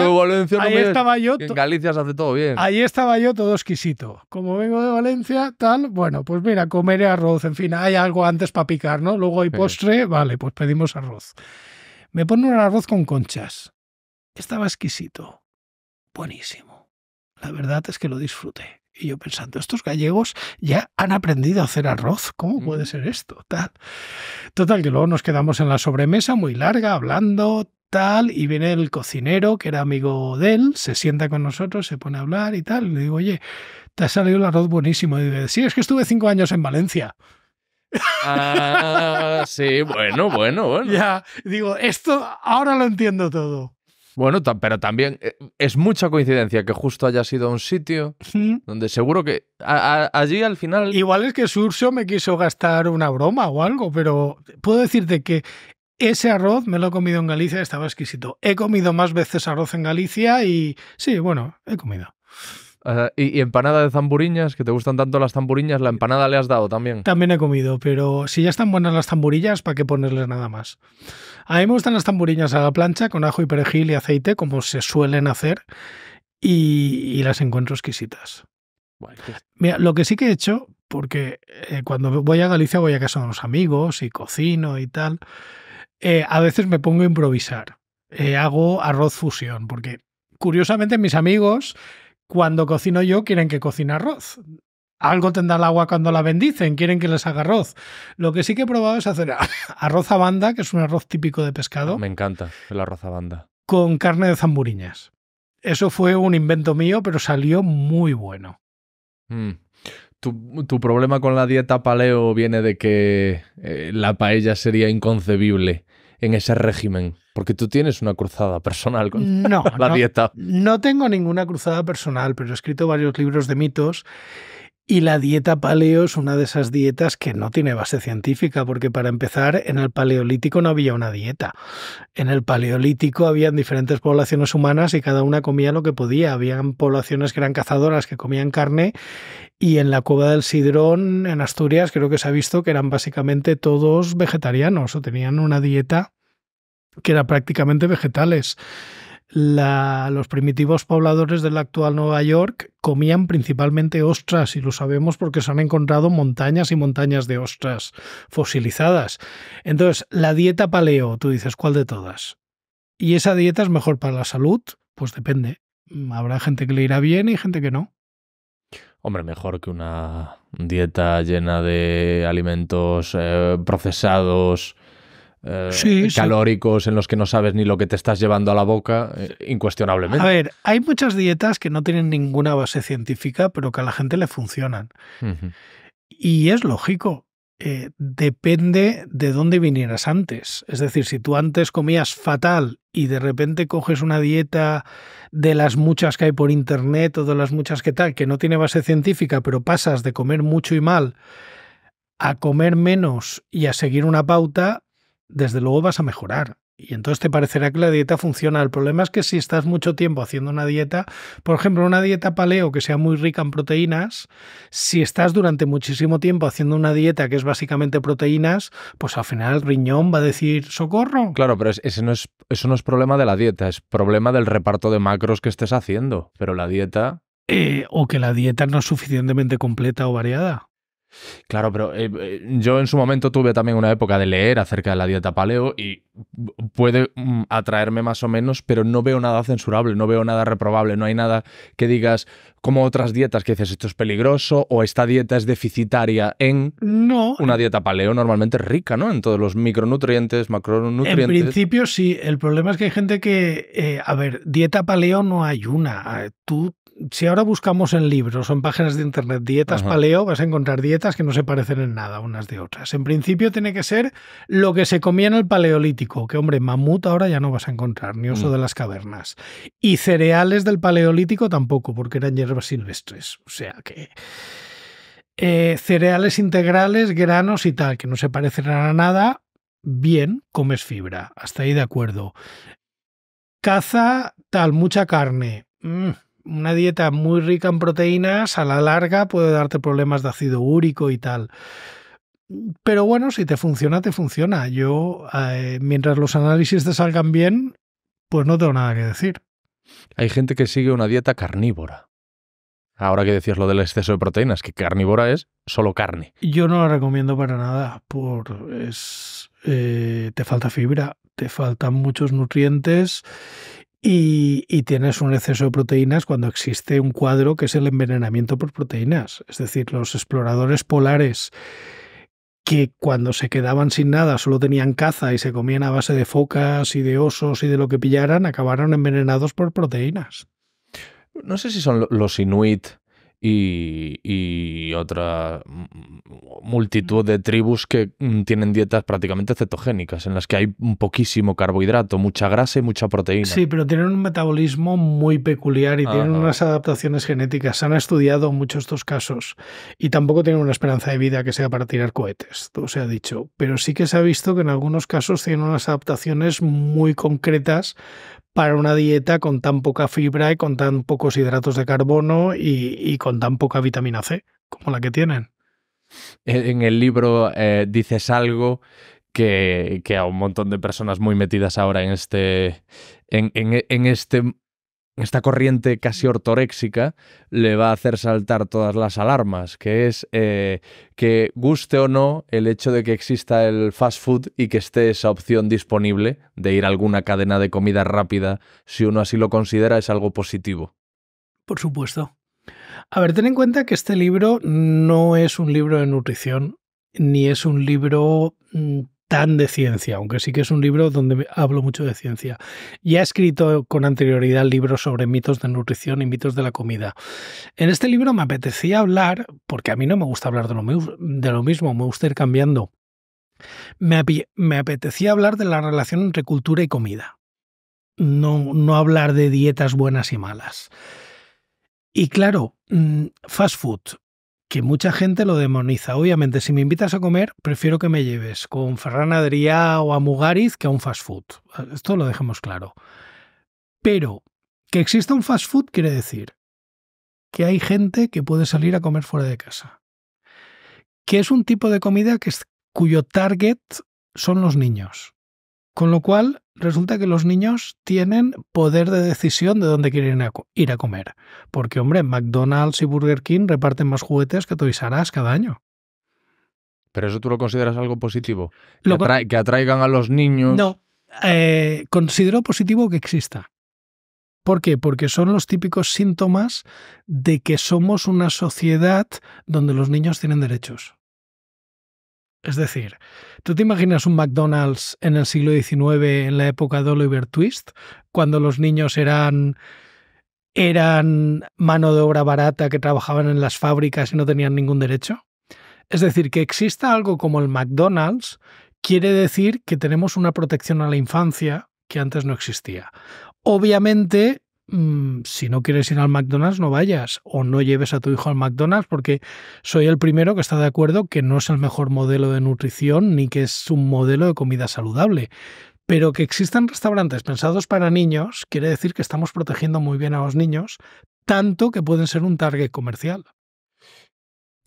Valencia. ahí estaba yo. En Galicia se hace todo bien. Ahí estaba yo todo exquisito. Como vengo de Valencia, tal. Bueno, pues mira, comer arroz. En fin, hay algo antes para picar, ¿no? Luego hay postre. Vale, pues pedimos arroz. Me pone un arroz con conchas. Estaba exquisito buenísimo. La verdad es que lo disfruté. Y yo pensando, estos gallegos ya han aprendido a hacer arroz, ¿cómo mm. puede ser esto? Tal. Total, que luego nos quedamos en la sobremesa muy larga, hablando, tal, y viene el cocinero, que era amigo de él, se sienta con nosotros, se pone a hablar y tal. le digo, oye, te ha salido el arroz buenísimo. Y dice, sí, es que estuve cinco años en Valencia. Ah, sí, bueno, bueno, bueno. Ya, digo, esto ahora lo entiendo todo. Bueno, pero también eh, es mucha coincidencia que justo haya sido un sitio donde seguro que allí al final... Igual es que Surso me quiso gastar una broma o algo, pero puedo decirte que ese arroz me lo he comido en Galicia, estaba exquisito. He comido más veces arroz en Galicia y sí, bueno, he comido y, empanada de zamburiñas, que te gustan tanto las zamburiñas, la empanada le has dado también. También he comido, pero si ya están buenas las zamburillas, ¿para qué ponerles nada más? A mí me gustan las zamburiñas a la plancha con ajo y perejil y aceite, como se suelen hacer, y, las encuentro exquisitas. lo que sí que he hecho, porque eh, cuando voy a Galicia voy a casa de unos amigos y cocino y tal, eh, a veces me pongo a improvisar. Eh, hago arroz fusión, porque curiosamente mis amigos cuando cocino yo, quieren que cocine arroz. Algo tendrá el agua cuando la bendicen, quieren que les haga arroz. Lo que sí que he probado es hacer arroz a banda, que es un arroz típico de pescado. Me encanta el arroz a banda. Con carne de zamburiñas. Eso fue un invento mío, pero salió muy bueno. Mm. Tu, problema con la dieta paleo viene de que eh, la paella sería inconcebible en ese régimen. Porque tú tienes una cruzada personal con mm, la dieta. No tengo ninguna cruzada personal, pero he escrito varios libros de mitos y la dieta paleo es una de esas dietas que no tiene base científica, porque para empezar, en el paleolítico no había una dieta. En el paleolítico habían diferentes poblaciones humanas y cada una comía lo que podía. Habían poblaciones que eran cazadoras, que comían carne, y en la cueva del Sidrón, en Asturias, creo que se ha visto que eran básicamente todos vegetarianos o tenían una dieta que eran prácticamente vegetales. los primitivos pobladores del actual Nueva York comían principalmente ostras, y lo sabemos porque se han encontrado montañas y montañas de ostras fosilizadas. Entonces, la dieta paleo, tú dices, ¿cuál de todas? ¿Y esa dieta es mejor para la salud? Pues depende. Mm, habrá gente que le irá bien y gente que no. Hombre, mejor que una dieta llena de alimentos eh, procesados, eh, calóricos en los que no sabes ni lo que te estás llevando a la boca, eh, incuestionablemente. A ver, hay muchas dietas que no tienen ninguna base científica, pero que a la gente le funcionan. Y es lógico. Eh, depende de dónde vinieras antes. Es decir, si tú antes comías fatal y de repente coges una dieta de las muchas que hay por internet o de las muchas que tal, que no tiene base científica, pero pasas de comer mucho y mal a comer menos y a seguir una pauta, desde luego vas a mejorar. Y entonces te parecerá que la dieta funciona. El problema es que si estás mucho tiempo haciendo una dieta, por ejemplo, una dieta paleo que sea muy rica en proteínas, si estás durante muchísimo tiempo haciendo una dieta que es básicamente proteínas, pues al final el riñón va a decir socorro. Claro, pero ese no es, eso no es problema de la dieta, es problema del reparto de macros que estés haciendo. Pero la dieta... Eh, o que la dieta no es suficientemente completa o variada. Claro, pero eh, eh, yo en su momento tuve también una época de leer acerca de la dieta paleo y puede mm, atraerme más o menos, pero no veo nada censurable, no veo nada reprobable, no hay nada que digas como otras dietas que dices esto es peligroso o esta dieta es deficitaria en no. una dieta paleo normalmente rica, ¿no? En todos los micronutrientes, macronutrientes. En principio sí, el problema es que hay gente que, eh, a ver, dieta paleo no hay una, tú si ahora buscamos en libros o en páginas de internet dietas paleo, vas a encontrar dietas que no se parecen en nada unas de otras. En principio tiene que ser lo que se comía en el paleolítico, que hombre, mamut ahora ya no vas a encontrar, ni oso mm. de las cavernas. Y cereales del paleolítico tampoco, porque eran hierbas silvestres. O sea que... Eh, cereales integrales, granos y tal, que no se parecen a nada, bien, comes fibra. Hasta ahí de acuerdo. Caza, tal, mucha carne. Mm una dieta muy rica en proteínas a la larga puede darte problemas de ácido úrico y tal. Pero bueno, si te funciona, te funciona. Yo, eh, mientras los análisis te salgan bien, pues no tengo nada que decir. Hay gente que sigue una dieta carnívora. Ahora que decías lo del exceso de proteínas, que carnívora es solo carne. Yo no la recomiendo para nada, por es eh, te falta fibra, te faltan muchos nutrientes y, tienes un exceso de proteínas cuando existe un cuadro que es el envenenamiento por proteínas. Es decir, los exploradores polares que cuando se quedaban sin nada solo tenían caza y se comían a base de focas y de osos y de lo que pillaran, acabaron envenenados por proteínas. No sé si son los inuit y, otra multitud de tribus que mm, tienen dietas prácticamente cetogénicas, en las que hay un poquísimo carbohidrato, mucha grasa y mucha proteína. Sí, pero tienen un metabolismo muy peculiar y tienen unas adaptaciones genéticas. Se han estudiado muchos estos casos y tampoco tienen una esperanza de vida que sea para tirar cohetes, todo se ha dicho. Pero sí que se ha visto que en algunos casos tienen unas adaptaciones muy concretas para una dieta con tan poca fibra y con tan pocos hidratos de carbono y, con tan poca vitamina C como la que tienen. En el libro eh, dices algo que, a un montón de personas muy metidas ahora en este, en, en, en este esta corriente casi ortoréxica le va a hacer saltar todas las alarmas, que es eh, que guste o no el hecho de que exista el fast food y que esté esa opción disponible de ir a alguna cadena de comida rápida, si uno así lo considera, es algo positivo. Por supuesto. A ver, ten en cuenta que este libro no es un libro de nutrición, ni es un libro mm, tan de ciencia, aunque sí que es un libro donde hablo mucho de ciencia. Ya he escrito con anterioridad libros sobre mitos de nutrición y mitos de la comida. En este libro me apetecía hablar, porque a mí no me gusta hablar de lo, de lo mismo, me gusta ir cambiando. Me, me apetecía hablar de la relación entre cultura y comida. No, no hablar de dietas buenas y malas. Y claro, mm, fast food, que mucha gente lo demoniza. Obviamente, si me invitas a comer, prefiero que me lleves con Ferran Adrià o a Mugariz que a un fast food. Esto lo dejemos claro. Pero que exista un fast food quiere decir que hay gente que puede salir a comer fuera de casa. Que es un tipo de comida que cuyo target son los niños. Con lo cual, resulta que los niños tienen poder de decisión de dónde quieren ir a comer. Porque, hombre, McDonald's y Burger King reparten más juguetes que Toys cada año. Pero eso tú lo consideras algo positivo. que, atraigan a los niños. No, eh, considero positivo que exista. ¿Por qué? Porque son los típicos síntomas de que somos una sociedad donde los niños tienen derechos. Es decir, ¿tú te imaginas un McDonald's en el siglo XIX, en la época de Oliver Twist, cuando los niños eran eran mano de obra barata que trabajaban en las fábricas y no tenían ningún derecho? Es decir, que exista algo como el McDonald's quiere decir que tenemos una protección a la infancia que antes no existía. Obviamente, Mm, si no quieres ir al McDonald's, no vayas o no lleves a tu hijo al McDonald's porque soy el primero que está de acuerdo que no es el mejor modelo de nutrición ni que es un modelo de comida saludable. Pero que existan restaurantes pensados para niños quiere decir que estamos protegiendo muy bien a los niños, tanto que pueden ser un target comercial.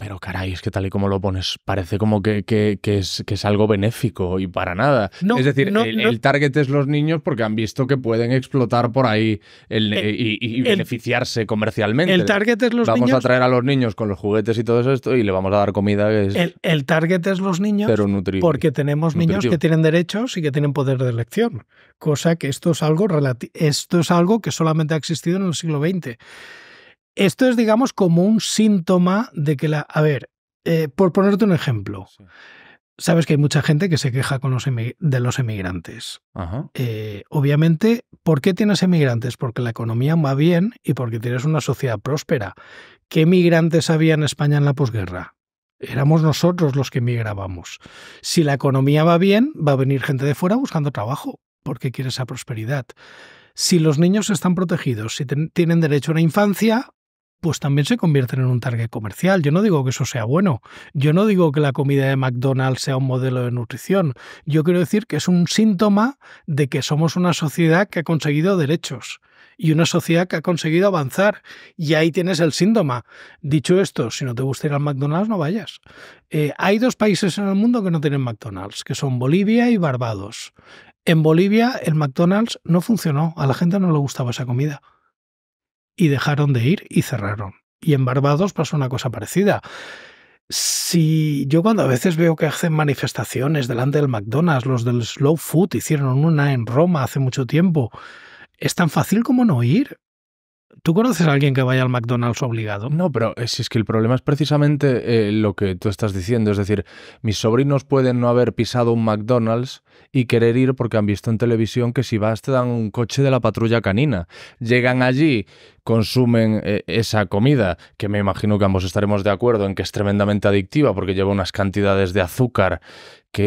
Pero caray, es que tal y como lo pones, parece como que, es, algo benéfico y para nada. es decir, el, target es los niños porque han visto que pueden explotar por ahí eh, y, beneficiarse comercialmente. El target es los vamos niños. Vamos a traer a los niños con los juguetes y todo esto y le vamos a dar comida. el, target es los niños pero porque tenemos niños que tienen derechos y que tienen poder de elección. Cosa que esto es algo, esto es algo que solamente ha existido en el siglo XX. Esto es, digamos, como un síntoma de que la... A ver, eh, por ponerte un ejemplo. Sabes que hay mucha gente que se queja con los de los emigrantes. Eh, obviamente, ¿por qué tienes emigrantes? Porque la economía va bien y porque tienes una sociedad próspera. ¿Qué emigrantes había en España en la posguerra? Éramos nosotros los que emigrábamos. Si la economía va bien, va a venir gente de fuera buscando trabajo, porque quiere esa prosperidad. Si los niños están protegidos, si tienen derecho a una infancia, pues también se convierten en un target comercial. Yo no digo que eso sea bueno, yo no digo que la comida de McDonald's sea un modelo de nutrición, yo quiero decir que es un síntoma de que somos una sociedad que ha conseguido derechos y una sociedad que ha conseguido avanzar y ahí tienes el síntoma. Dicho esto, si no te gusta ir al McDonald's, no vayas. Eh, hay dos países en el mundo que no tienen McDonald's, que son Bolivia y Barbados. En Bolivia el McDonald's no funcionó, a la gente no le gustaba esa comida y dejaron de ir y cerraron. Y en Barbados pasó una cosa parecida. Si yo cuando a veces veo que hacen manifestaciones delante del McDonald's, los del Slow Food hicieron una en Roma hace mucho tiempo, es tan fácil como no ir. ¿Tú conoces a alguien que vaya al McDonald's obligado? No, pero eh, si es que el problema es precisamente eh, lo que tú estás diciendo. Es decir, mis sobrinos pueden no haber pisado un McDonald's y querer ir porque han visto en televisión que si vas te dan un coche de la patrulla canina. Llegan allí, consumen eh, esa comida, que me imagino que ambos estaremos de acuerdo en que es tremendamente adictiva porque lleva unas cantidades de azúcar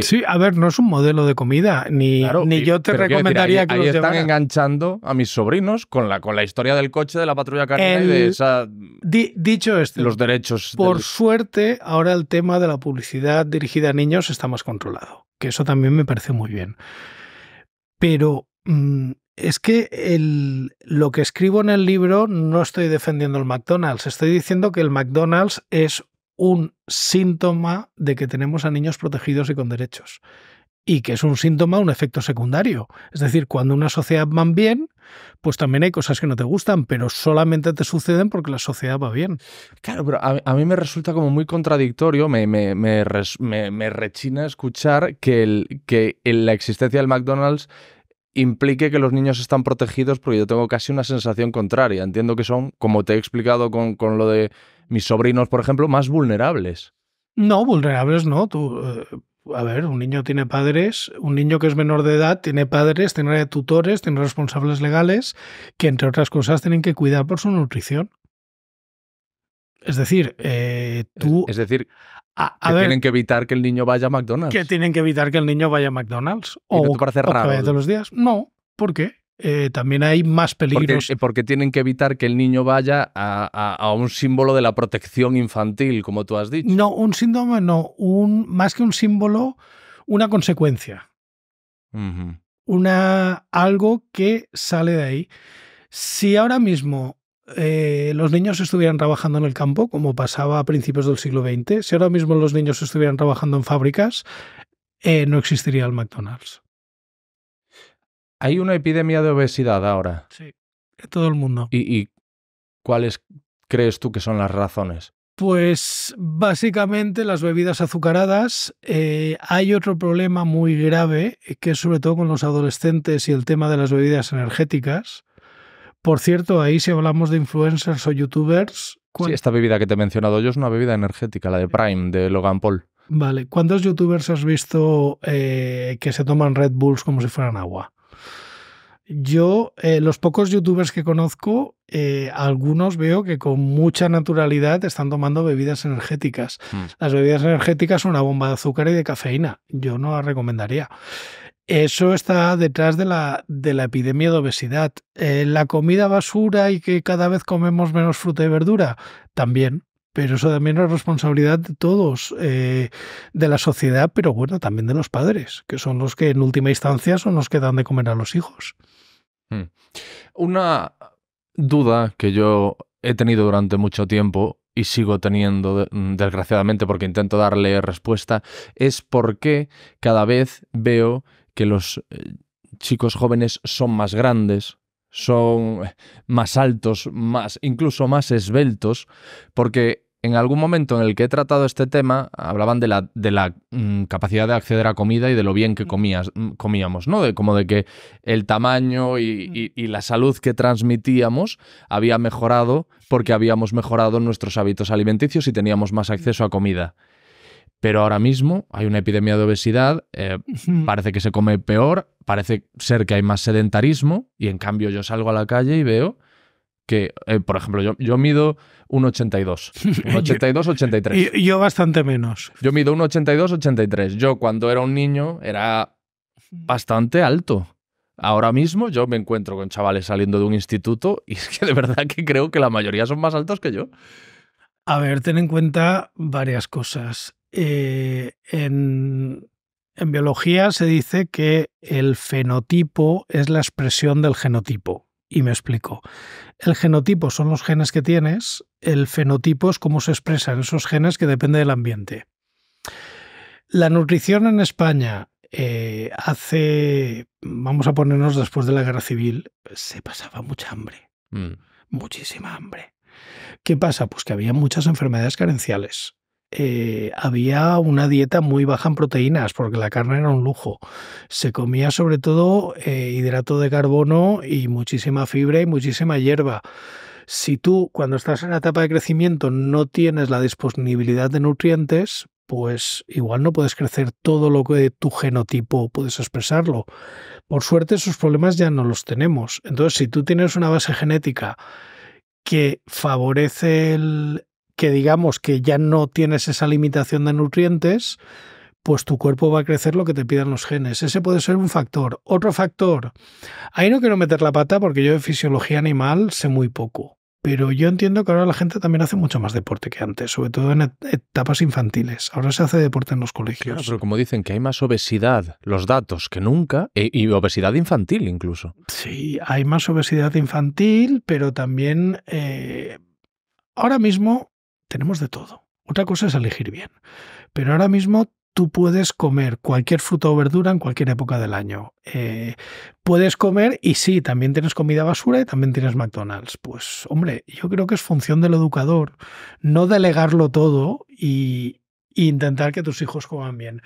Sí, a ver, no es un modelo de comida, ni, ni yo te recomendaría que lo que ahí están enganchando a mis sobrinos con la, con la historia del coche, de la patrulla carina y de dicho esto, los derechos... Por suerte, ahora el tema de la publicidad dirigida a niños está más controlado, que eso también me parece muy bien. Pero mm, es que lo que escribo en el libro no estoy defendiendo el McDonald's, estoy diciendo que el McDonald's es un síntoma de que tenemos a niños protegidos y con derechos. Y que es un síntoma, un efecto secundario. Es decir, cuando una sociedad va bien, pues también hay cosas que no te gustan, pero solamente te suceden porque la sociedad va bien. Claro, pero a, mí me resulta como muy contradictorio, me, me, rechina escuchar que, el, que la existencia del McDonald's implique que los niños están protegidos porque yo tengo casi una sensación contraria. Entiendo que son, como te he explicado con lo de mis sobrinos, por ejemplo, más vulnerables. No, vulnerables no. Tú, eh, a ver, un niño tiene padres, un niño que es menor de edad tiene padres, tiene tutores, tiene responsables legales que, entre otras cosas, tienen que cuidar por su nutrición. Es decir, eh, tú... Es, decir, que tienen que evitar que el niño vaya a McDonald's. Que tienen que evitar que el niño vaya a McDonald's. o, no te parece los días. No, ¿por qué? Eh, también hay más peligros. Eh, porque, tienen que evitar que el niño vaya a, un símbolo de la protección infantil, como tú has dicho. No, un síndrome no, un, más que un símbolo, una consecuencia. una, algo que sale de ahí. Si ahora mismo eh, los niños estuvieran trabajando en el campo, como pasaba a principios del siglo XX, si ahora mismo los niños estuvieran trabajando en fábricas, no existiría el McDonald's. Hay una epidemia de obesidad ahora. Sí, en todo el mundo. ¿Y, cuáles crees tú que son las razones? Pues básicamente las bebidas azucaradas. Eh, hay otro problema muy grave, eh, que es sobre todo con los adolescentes y el tema de las bebidas energéticas. Por cierto, ahí si hablamos de influencers o youtubers... Sí, esta bebida que te he mencionado yo es una bebida energética, la de Prime, de Logan Paul. Vale, ¿cuántos youtubers has visto eh, que se toman Red Bulls como si fueran agua? Yo, eh, los pocos youtubers que conozco, eh, algunos veo que con mucha naturalidad están tomando bebidas energéticas. Mm. Las bebidas energéticas son una bomba de azúcar y de cafeína. Yo no las recomendaría. Eso está detrás de la, epidemia de obesidad. Eh, la comida basura y que cada vez comemos menos fruta y verdura, también pero eso también es responsabilidad de todos, eh, de la sociedad, pero bueno, también de los padres, que son los que en última instancia son los que dan de comer a los hijos. Hmm. Una duda que yo he tenido durante mucho tiempo y sigo teniendo, mm, desgraciadamente, porque intento darle respuesta, es por qué cada vez veo que los eh, chicos jóvenes son más grandes, son más altos, más, incluso más esbeltos, porque en algún momento en el que he tratado este tema, hablaban de la, de mm, capacidad de acceder a comida y de lo bien que mm. Mm, comíamos, ¿no? De, como de que el tamaño y, la salud que transmitíamos había mejorado porque habíamos mejorado nuestros hábitos alimenticios y teníamos más acceso a comida pero ahora mismo hay una epidemia de obesidad, eh, parece que se come peor, parece ser que hay más sedentarismo y en cambio yo salgo a la calle y veo que, eh, por ejemplo, yo, yo mido 1,82. 82 83. Y yo bastante menos. Yo mido un 82 83. Yo cuando era un niño era bastante alto. Ahora mismo yo me encuentro con chavales saliendo de un instituto y es que de verdad que creo que la mayoría son más altos que yo. A ver, ten en cuenta varias cosas. Eh, en, en biología se dice que el fenotipo es la expresión del genotipo. Y me explico. El genotipo son los genes que tienes, el fenotipo es cómo se expresan esos genes que depende del ambiente. La nutrición en España eh, hace, vamos a ponernos después de la guerra civil, se pasaba mucha hambre, mm. muchísima hambre. ¿Qué pasa? Pues que había muchas enfermedades carenciales. Eh, había una dieta muy baja en proteínas, porque la carne era un lujo. Se comía sobre todo eh, hidrato de carbono y muchísima fibra y muchísima hierba. Si tú, cuando estás en la etapa de crecimiento, no tienes la disponibilidad de nutrientes, pues igual no puedes crecer todo lo que tu genotipo puedes expresarlo. Por suerte esos problemas ya no los tenemos. Entonces, si tú tienes una base genética que favorece el, que digamos que ya no tienes esa limitación de nutrientes, pues tu cuerpo va a crecer lo que te pidan los genes. Ese puede ser un factor. Otro factor, ahí no quiero meter la pata porque yo de fisiología animal sé muy poco, pero yo entiendo que ahora la gente también hace mucho más deporte que antes, sobre todo en etapas infantiles. Ahora se hace deporte en los colegios. pero como dicen que hay más obesidad, los datos, que nunca, e, y obesidad infantil incluso. Sí, hay más obesidad infantil, pero también... Eh, ahora mismo tenemos de todo. Otra cosa es elegir bien. Pero ahora mismo tú puedes comer cualquier fruta o verdura en cualquier época del año. Eh, puedes comer y sí, también tienes comida basura y también tienes McDonald's. Pues hombre, yo creo que es función del educador no delegarlo todo y, y intentar que tus hijos coman bien.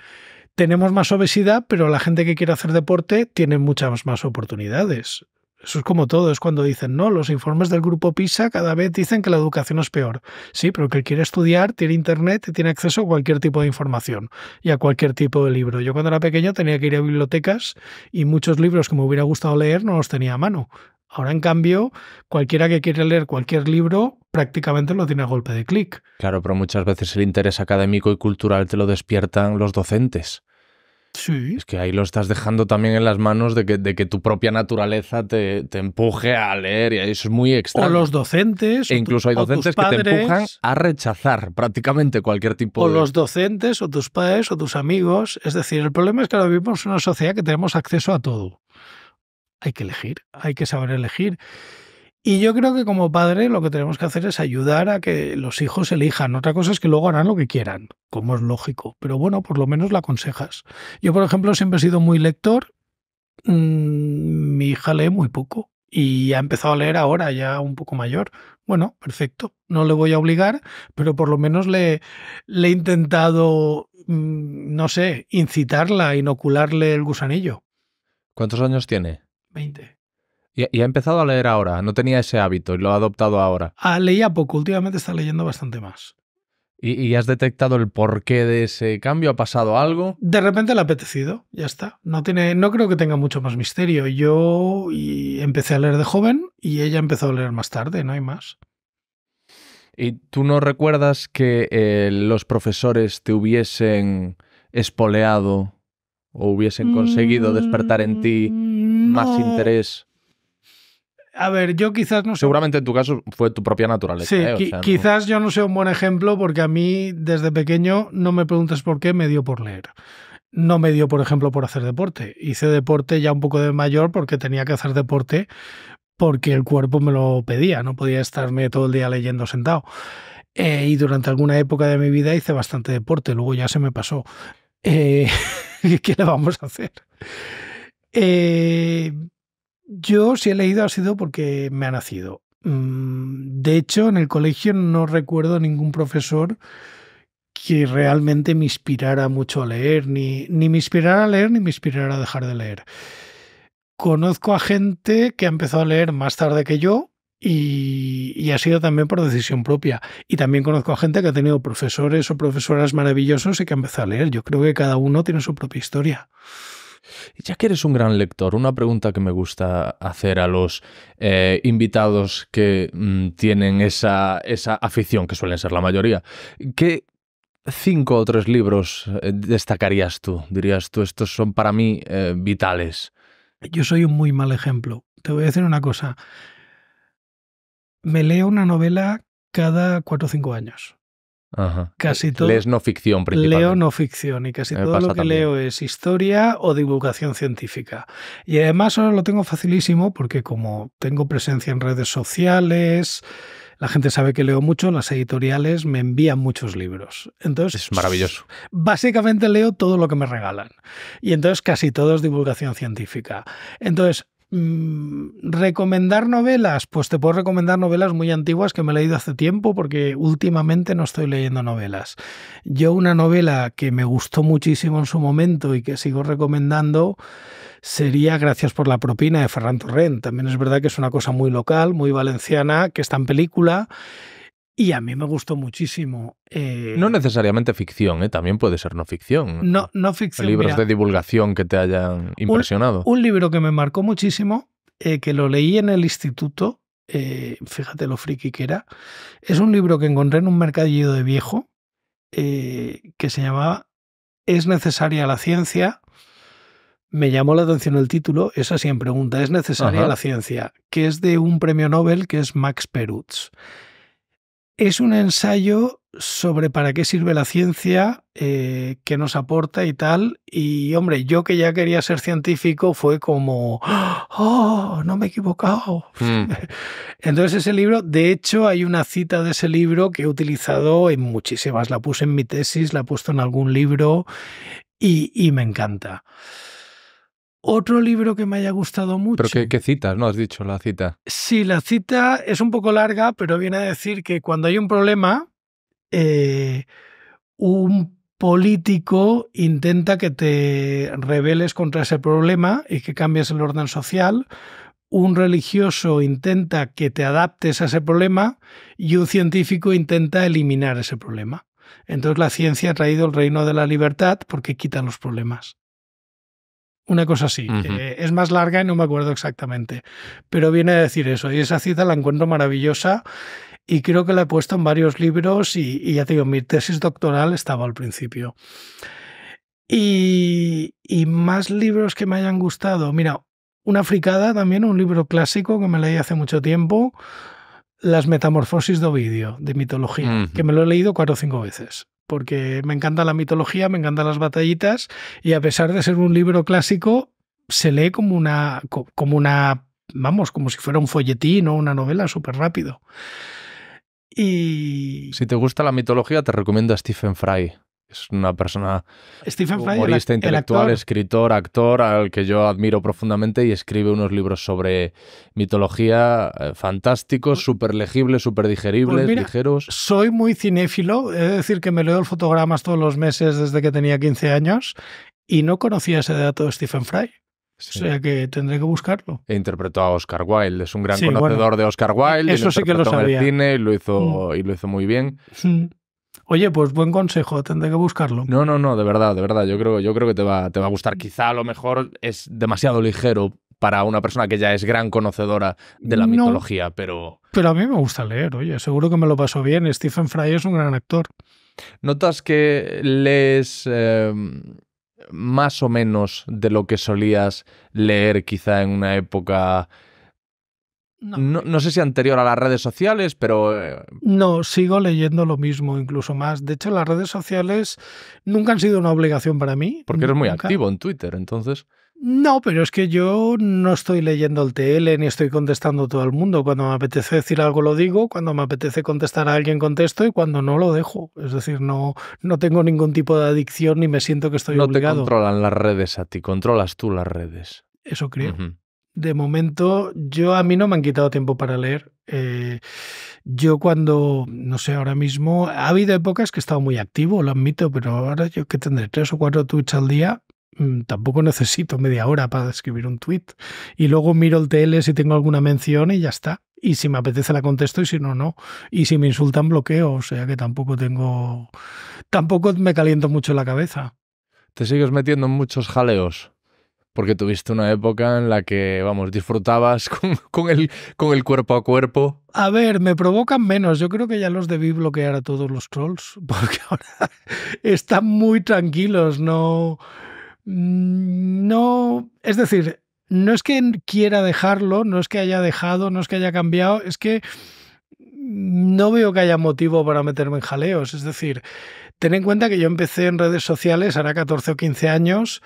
Tenemos más obesidad, pero la gente que quiere hacer deporte tiene muchas más oportunidades. Eso es como todo, es cuando dicen, no, los informes del grupo PISA cada vez dicen que la educación es peor. Sí, pero el que quiere estudiar tiene internet y tiene acceso a cualquier tipo de información y a cualquier tipo de libro. Yo cuando era pequeño tenía que ir a bibliotecas y muchos libros que me hubiera gustado leer no los tenía a mano. Ahora, en cambio, cualquiera que quiere leer cualquier libro prácticamente lo tiene a golpe de clic. Claro, pero muchas veces el interés académico y cultural te lo despiertan los docentes. Es que ahí lo estás dejando también en las manos de que, de que tu propia naturaleza te, empuje a leer y eso es muy extraño. O los docentes. E incluso hay docentes que te empujan a rechazar prácticamente cualquier tipo de... O los docentes, o tus padres, o tus amigos. Es decir, el problema es que ahora vivimos en una sociedad que tenemos acceso a todo. Hay que elegir, hay que saber elegir. Y yo creo que como padre lo que tenemos que hacer es ayudar a que los hijos elijan. Otra cosa es que luego harán lo que quieran, como es lógico. Pero bueno, por lo menos la aconsejas. Yo, por ejemplo, siempre he sido muy lector. Mm, mi hija lee muy poco y ha empezado a leer ahora, ya un poco mayor. Bueno, perfecto. No le voy a obligar, pero por lo menos le, he intentado, mm, no sé, incitarla, inocularle el gusanillo. ¿Cuántos años tiene? Veinte. Y, ha empezado a leer ahora, no tenía ese hábito y lo ha adoptado ahora. Ah, leía poco, últimamente está leyendo bastante más. ¿Y, has detectado el porqué de ese cambio? ¿Ha pasado algo? De repente le ha apetecido, ya está. No, tiene, no creo que tenga mucho más misterio. Yo empecé a leer de joven y ella empezó a leer más tarde, no hay más. ¿Y tú no recuerdas que eh, los profesores te hubiesen espoleado o hubiesen conseguido despertar en ti mm, más interés? A ver, yo quizás no sé. Seguramente en tu caso fue tu propia naturaleza. Sí, ¿eh? quizás yo no sea un buen ejemplo porque a mí desde pequeño, no me preguntes por qué, me dio por leer. No me dio, por ejemplo, por hacer deporte. Hice deporte ya un poco de mayor porque tenía que hacer deporte porque el cuerpo me lo pedía, no podía estarme todo el día leyendo sentado. Eh, y durante alguna época de mi vida hice bastante deporte, luego ya se me pasó. Eh, ¿Qué le vamos a hacer? Eh, yo si he leído ha sido porque me ha nacido. Mm, de hecho, en el colegio no recuerdo ningún profesor que realmente me inspirara mucho a leer, ni, me inspirara a leer, ni me inspirara a dejar de leer. Conozco a gente que ha empezado a leer más tarde que yo y, y, ha sido también por decisión propia. Y también conozco a gente que ha tenido profesores o profesoras maravillosos y que ha empezado a leer. Yo creo que cada uno tiene su propia historia. Ya que eres un gran lector, una pregunta que me gusta hacer a los eh, invitados que mm, tienen esa, afición, que suelen ser la mayoría, ¿qué cinco o tres libros eh, destacarías tú? Dirías tú, estos son para mí eh, vitales. Yo soy un muy mal ejemplo. Te voy a decir una cosa. Me leo una novela cada cuatro o cinco años. Ajá. Casi eh, todo. Lees no ficción Leo no ficción y casi todo lo que leo es historia o divulgación científica. Y además ahora lo tengo facilísimo porque como tengo presencia en redes sociales, la gente sabe que leo mucho, las editoriales me envían muchos libros. Entonces, es maravilloso. Básicamente leo todo lo que me regalan. Y entonces casi todo es divulgación científica. Entonces, Mm, recomendar novelas, pues te puedo recomendar novelas muy antiguas que me he leído hace tiempo porque últimamente no estoy leyendo novelas. Yo una novela que me gustó muchísimo en su momento y que sigo recomendando sería Gracias por la propina de Ferran Torrent. También es verdad que es una cosa muy local, muy valenciana, que está en película y a mí me gustó muchísimo. no eh, necesariamente ficción, ¿eh? también puede ser no ficción. No, no ficción. Libros de divulgación que te hayan impresionado. Un, libro que me marcó muchísimo, eh, que lo leí en el instituto, fíjate lo friki que era, es un libro que encontré en un mercadillo de viejo que se llamaba ¿Es necesaria la ciencia? Me llamó la atención el título, esa siempre pregunta, ¿es necesaria la ciencia? Que es de un premio Nobel que es Max Perutz. Es un ensayo sobre para qué sirve la ciencia, eh, qué nos aporta y tal. Y hombre, yo que ya quería ser científico fue como, oh, no me he equivocado. Hmm. Entonces ese libro, de hecho hay una cita de ese libro que he utilizado en muchísimas. La puse en mi tesis, la he puesto en algún libro y me encanta. Otro libro que me haya gustado mucho. ¿Pero qué, cita? citas? ¿No has dicho la cita? Sí, la cita es un poco larga, pero viene a decir que cuando hay un problema, eh, un político intenta que te rebeles contra ese problema y que cambies el orden social, un religioso intenta que te adaptes a ese problema y un científico intenta eliminar ese problema. Entonces la ciencia ha traído el reino de la libertad porque quita los problemas una cosa así. Eh, es más larga y no me acuerdo exactamente, pero viene a decir eso. Y esa cita la encuentro maravillosa y creo que la he puesto en varios libros y, ya te digo, mi tesis doctoral estaba al principio. Y, más libros que me hayan gustado. Mira, Una fricada también, un libro clásico que me leí hace mucho tiempo, Las Metamorfosis de Ovidio, de mitología, que me lo he leído cuatro o cinco veces porque me encanta la mitología, me encantan las batallitas y a pesar de ser un libro clásico, se lee como una, como una, vamos, como si fuera un folletín o una novela súper rápido. Y... Si te gusta la mitología, te recomiendo a Stephen Fry es una persona humorista, intelectual, escritor, actor, al que yo admiro profundamente y escribe unos libros sobre mitología eh, fantásticos, súper pues legibles, súper digeribles, pues ligeros. Soy muy cinéfilo, es decir, que me leo el fotogramas todos los meses desde que tenía 15 años y no conocía ese dato de Stephen Fry. O sea que tendré que buscarlo. E interpretó a Oscar Wilde, es un gran conocedor de Oscar Wilde. Eso sí que lo sabía. En el cine y lo hizo, mm. y lo hizo muy bien. Sí. Mm. Oye, pues buen consejo, tendré que buscarlo. No, no, no, de verdad, de verdad. Yo creo, yo creo que te va, te va a gustar. Mm. Quizá a lo mejor es demasiado ligero para una persona que ya es gran conocedora de la mitología, pero. Pero a mí me gusta leer, oye, seguro que me lo pasó bien. Stephen Fry es un gran actor. ¿Notas que lees em, más o menos de lo que solías leer quizá en una época no. sé si anterior a las redes sociales, pero... Eh, no, sigo leyendo lo mismo, incluso más. De hecho, las redes sociales nunca han sido una obligación para mí. Porque eres muy activo en Twitter, entonces. No, pero es que yo no estoy leyendo el TL ni estoy contestando a todo el mundo. Cuando me apetece decir algo lo digo, cuando me apetece contestar a alguien contesto y cuando no lo dejo. Es decir, no, no tengo ningún tipo de adicción ni me siento que estoy obligado. No te controlan las redes a ti, controlas tú las redes. Eso creo de momento, yo a mí no me han quitado tiempo para leer. Eh, yo cuando, no sé, ahora mismo, ha habido épocas que he estado muy activo, lo admito, pero ahora yo que tendré tres o cuatro tweets al día, mm, tampoco necesito media hora para escribir un tweet. Y luego miro el TL si tengo alguna mención y ya está. Y si me apetece la contesto y si no, no. Y si me insultan, bloqueo. O sea que tampoco tengo. Tampoco me caliento mucho la cabeza. Te sigues metiendo en muchos jaleos porque tuviste una época en la que, vamos, disfrutabas con, el, con el cuerpo a cuerpo. A ver, me provocan menos. Yo creo que ya los debí bloquear a todos los trolls, porque ahora están muy tranquilos, no... Mm, no... Es decir, no es que quiera dejarlo, no es que haya dejado, no es que haya cambiado, es que no veo que haya motivo para meterme en jaleos. Es decir, ten en cuenta que yo empecé en redes sociales, hará 14 o 15 años.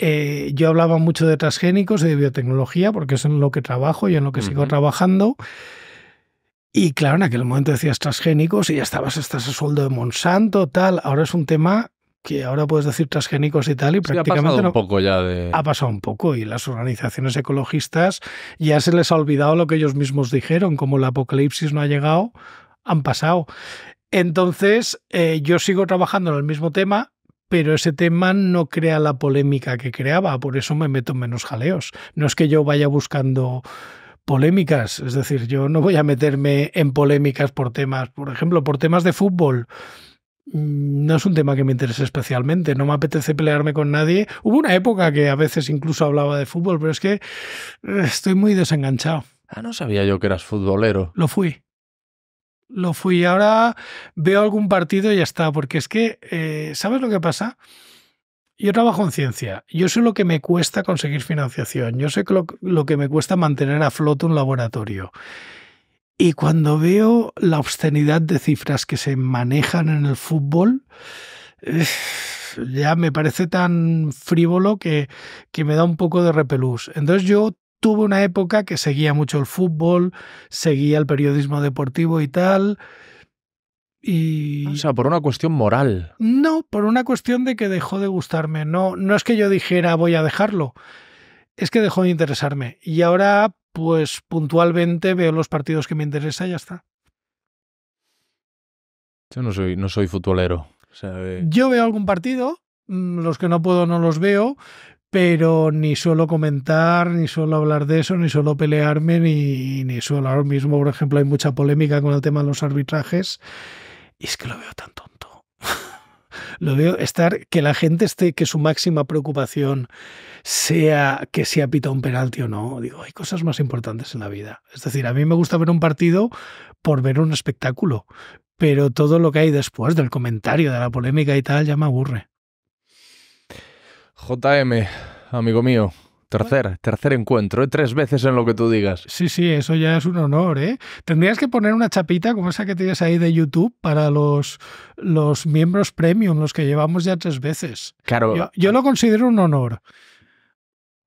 Eh, yo hablaba mucho de transgénicos y de biotecnología, porque es en lo que trabajo y en lo que sigo trabajando. Y claro, en aquel momento decías transgénicos y ya estabas, estás a sueldo de Monsanto, tal. Ahora es un tema que ahora puedes decir transgénicos y tal, y prácticamente. Ha pasado un poco ya de. Ha pasado un poco, y las organizaciones ecologistas ya se les ha olvidado lo que ellos mismos dijeron, como el apocalipsis no ha llegado, han pasado. Entonces, eh, yo sigo trabajando en el mismo tema, pero ese tema no crea la polémica que creaba, por eso me meto en menos jaleos. No es que yo vaya buscando polémicas, es decir, yo no voy a meterme en polémicas por temas, por ejemplo, por temas de fútbol. Mm, no es un tema que me interese especialmente, no me apetece pelearme con nadie. Hubo una época que a veces incluso hablaba de fútbol, pero es que eh, estoy muy desenganchado. Ah, no sabía yo que eras futbolero. Lo fui lo fui. Ahora veo algún partido y ya está, porque es que, eh, ¿sabes lo que pasa? Yo trabajo en ciencia. Yo sé lo que me cuesta conseguir financiación. Yo sé lo, que me cuesta mantener a flote un laboratorio. Y cuando veo la obscenidad de cifras que se manejan en el fútbol, ya me parece tan frívolo que, que me da un poco de repelús. Entonces yo tuve una época que seguía mucho el fútbol, seguía el periodismo deportivo y tal. Y... O sea, por una cuestión moral. No, por una cuestión de que dejó de gustarme. No, no es que yo dijera voy a dejarlo, es que dejó de interesarme. Y ahora, pues puntualmente veo los partidos que me interesan y ya está. Yo no soy, no soy futbolero. Eh. Yo veo algún partido, mm, los que no puedo no los veo, pero ni suelo comentar, ni suelo hablar de eso, ni suelo pelearme, ni, ni suelo. Ahora mismo, por ejemplo, hay mucha polémica con el tema de los arbitrajes y es que lo veo tan tonto. lo veo estar que la gente esté que su máxima preocupación sea que se ha pitado un penalti o no. Digo, hay cosas más importantes en la vida. Es decir, a mí me gusta ver un partido por ver un espectáculo, pero todo lo que hay después del comentario, de la polémica y tal, ya me aburre. JM, amigo mío. Tercer, tercer encuentro, ¿eh? tres veces en lo que tú digas. Sí, sí, eso ya es un honor, ¿eh? Tendrías que poner una chapita como esa que tienes ahí de YouTube para los, los miembros premium, los que llevamos ya tres veces. Claro. Yo, lo considero un honor.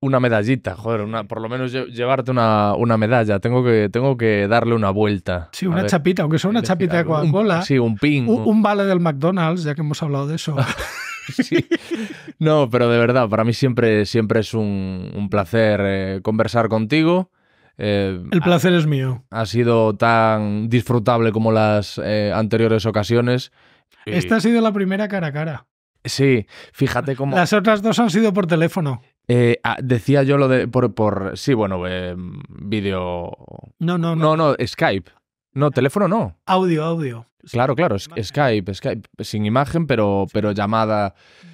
Una medallita, joder, una, por lo menos llevarte una, una medalla. Tengo que, tengo que darle una vuelta. Sí, una chapita, aunque sea una chapita de Coca-Cola. Sí, un ping. un, vale del McDonald's, ya que hemos hablado de eso. Sí. No, pero de verdad, para mí siempre, siempre es un, placer eh, conversar contigo. Eh, el placer es mío. Ha sido tan disfrutable como las eh, anteriores ocasiones. Esta ha sido la primera cara a cara. Sí, fíjate cómo. Las otras dos han sido por teléfono. Ah, decía yo lo de. Por, sí, bueno, vídeo. no, no. No, no, Skype. No, teléfono no. Audio, audio. Claro, claro, Skype, Skype, sin imagen, pero, pero llamada. Mm.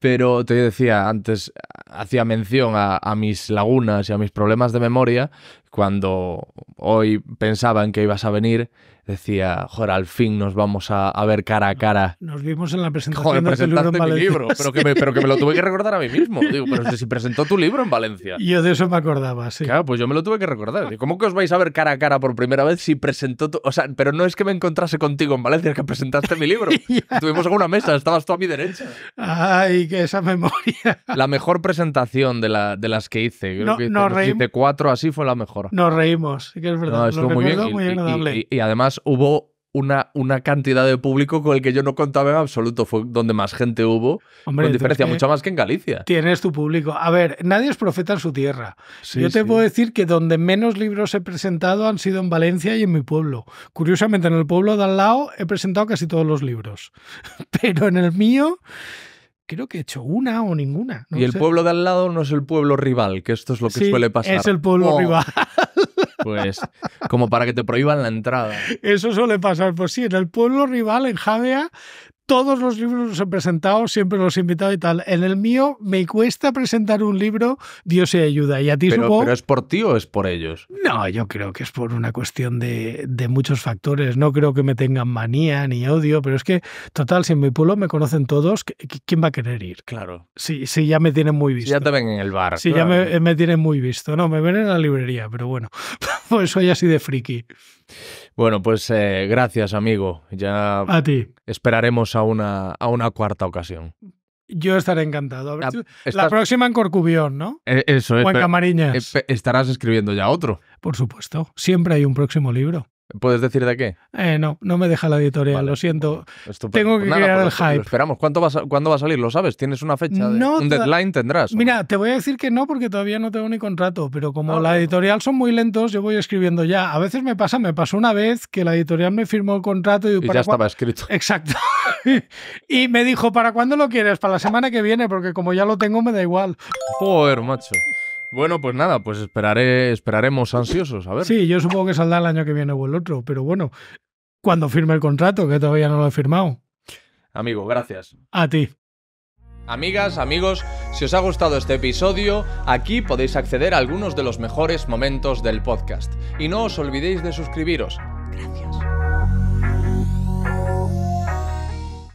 Pero te decía antes, hacía mención a, a, mis lagunas y a mis problemas de memoria. Cuando hoy pensaba en que ibas a venir, decía, joder, al fin nos vamos a, ver cara a cara. Nos vimos en la presentación de tu libro en mi libro, pero que, me, pero que me lo tuve que recordar a mí mismo. Digo, pero si presentó tu libro en Valencia. Yo de eso me acordaba, sí. Claro, pues yo me lo tuve que recordar. ¿Cómo que os vais a ver cara a cara por primera vez si presentó tu... O sea, pero no es que me encontrase contigo en Valencia, es que presentaste mi libro. Tuvimos en una mesa, estabas tú a mi derecha. Ay, que esa memoria. La mejor presentación de, la, de las que hice. Creo que cuatro, así fue la mejor. Nos reímos, que es verdad. No, estuvo muy bien. Muy y además hubo una, una, cantidad de público con el que yo no contaba en absoluto. Fue donde más gente hubo. con diferencia, mucho más que en Galicia. Tienes tu público. A ver, nadie es profeta en su tierra. yo te puedo decir que donde menos libros he presentado han sido en Valencia y en mi pueblo. Curiosamente, en el pueblo de al lado he presentado casi todos los libros. Pero en el mío creo que he hecho una o ninguna. y el pueblo de al lado no es el pueblo rival, que esto es lo que suele pasar. Es el pueblo oh. rival. pues como para que te prohíban la entrada. Eso suele pasar, pues sí, en el pueblo rival, en Javea, todos los libros los he presentado, siempre los he invitado y tal. En el mío me cuesta presentar un libro, Dios y ayuda. Y a ti pero, es por ti o es por ellos? No, yo creo que es por una cuestión de, muchos factores. No creo que me tengan manía ni odio, pero es que, total, si en mi pueblo me conocen todos, ¿quién va a querer ir? Claro. Sí, sí ya me tienen muy visto. ya te ven en el bar. Sí, ya me, me tienen muy visto. No, me ven en la librería, pero bueno, pues soy así de friki. Bueno, pues eh, gracias, amigo. Ya a ti. esperaremos a una, a una cuarta ocasión. Yo estaré encantado. Ah, la, próxima en Corcubión, ¿no? E, eso es. O Camariñas. estarás escribiendo ya otro. Por supuesto. Siempre hay un próximo libro. ¿Puedes decir de qué? Eh, no, no me deja la editorial, lo siento. Tengo pues que crear pues el hype. esperamos. ¿Cuánto va, ¿Cuándo va a salir? ¿Lo sabes? ¿Tienes una fecha? De, ¿Un deadline tendrás? Mira, te voy a decir que no porque todavía no tengo ni contrato, pero como ah, la editorial son muy lentos, yo voy escribiendo ya. A veces me pasa, me pasó una vez que la editorial me firmó el contrato y, ya estaba escrito. Exacto. y me dijo, ¿para cuándo lo quieres? Para la semana que viene, porque como ya lo tengo me da igual. Joder, macho. Bueno, pues nada, pues esperaremos ansiosos, a ver. Sí, yo supongo que saldrá el año que viene o el otro, pero bueno, cuando firme el contrato, que todavía no lo he firmado. Amigo, gracias. A ti. Amigas, amigos, si os ha gustado este episodio, aquí podéis acceder a algunos de los mejores momentos del podcast. Y no os olvidéis de suscribiros. Gracias.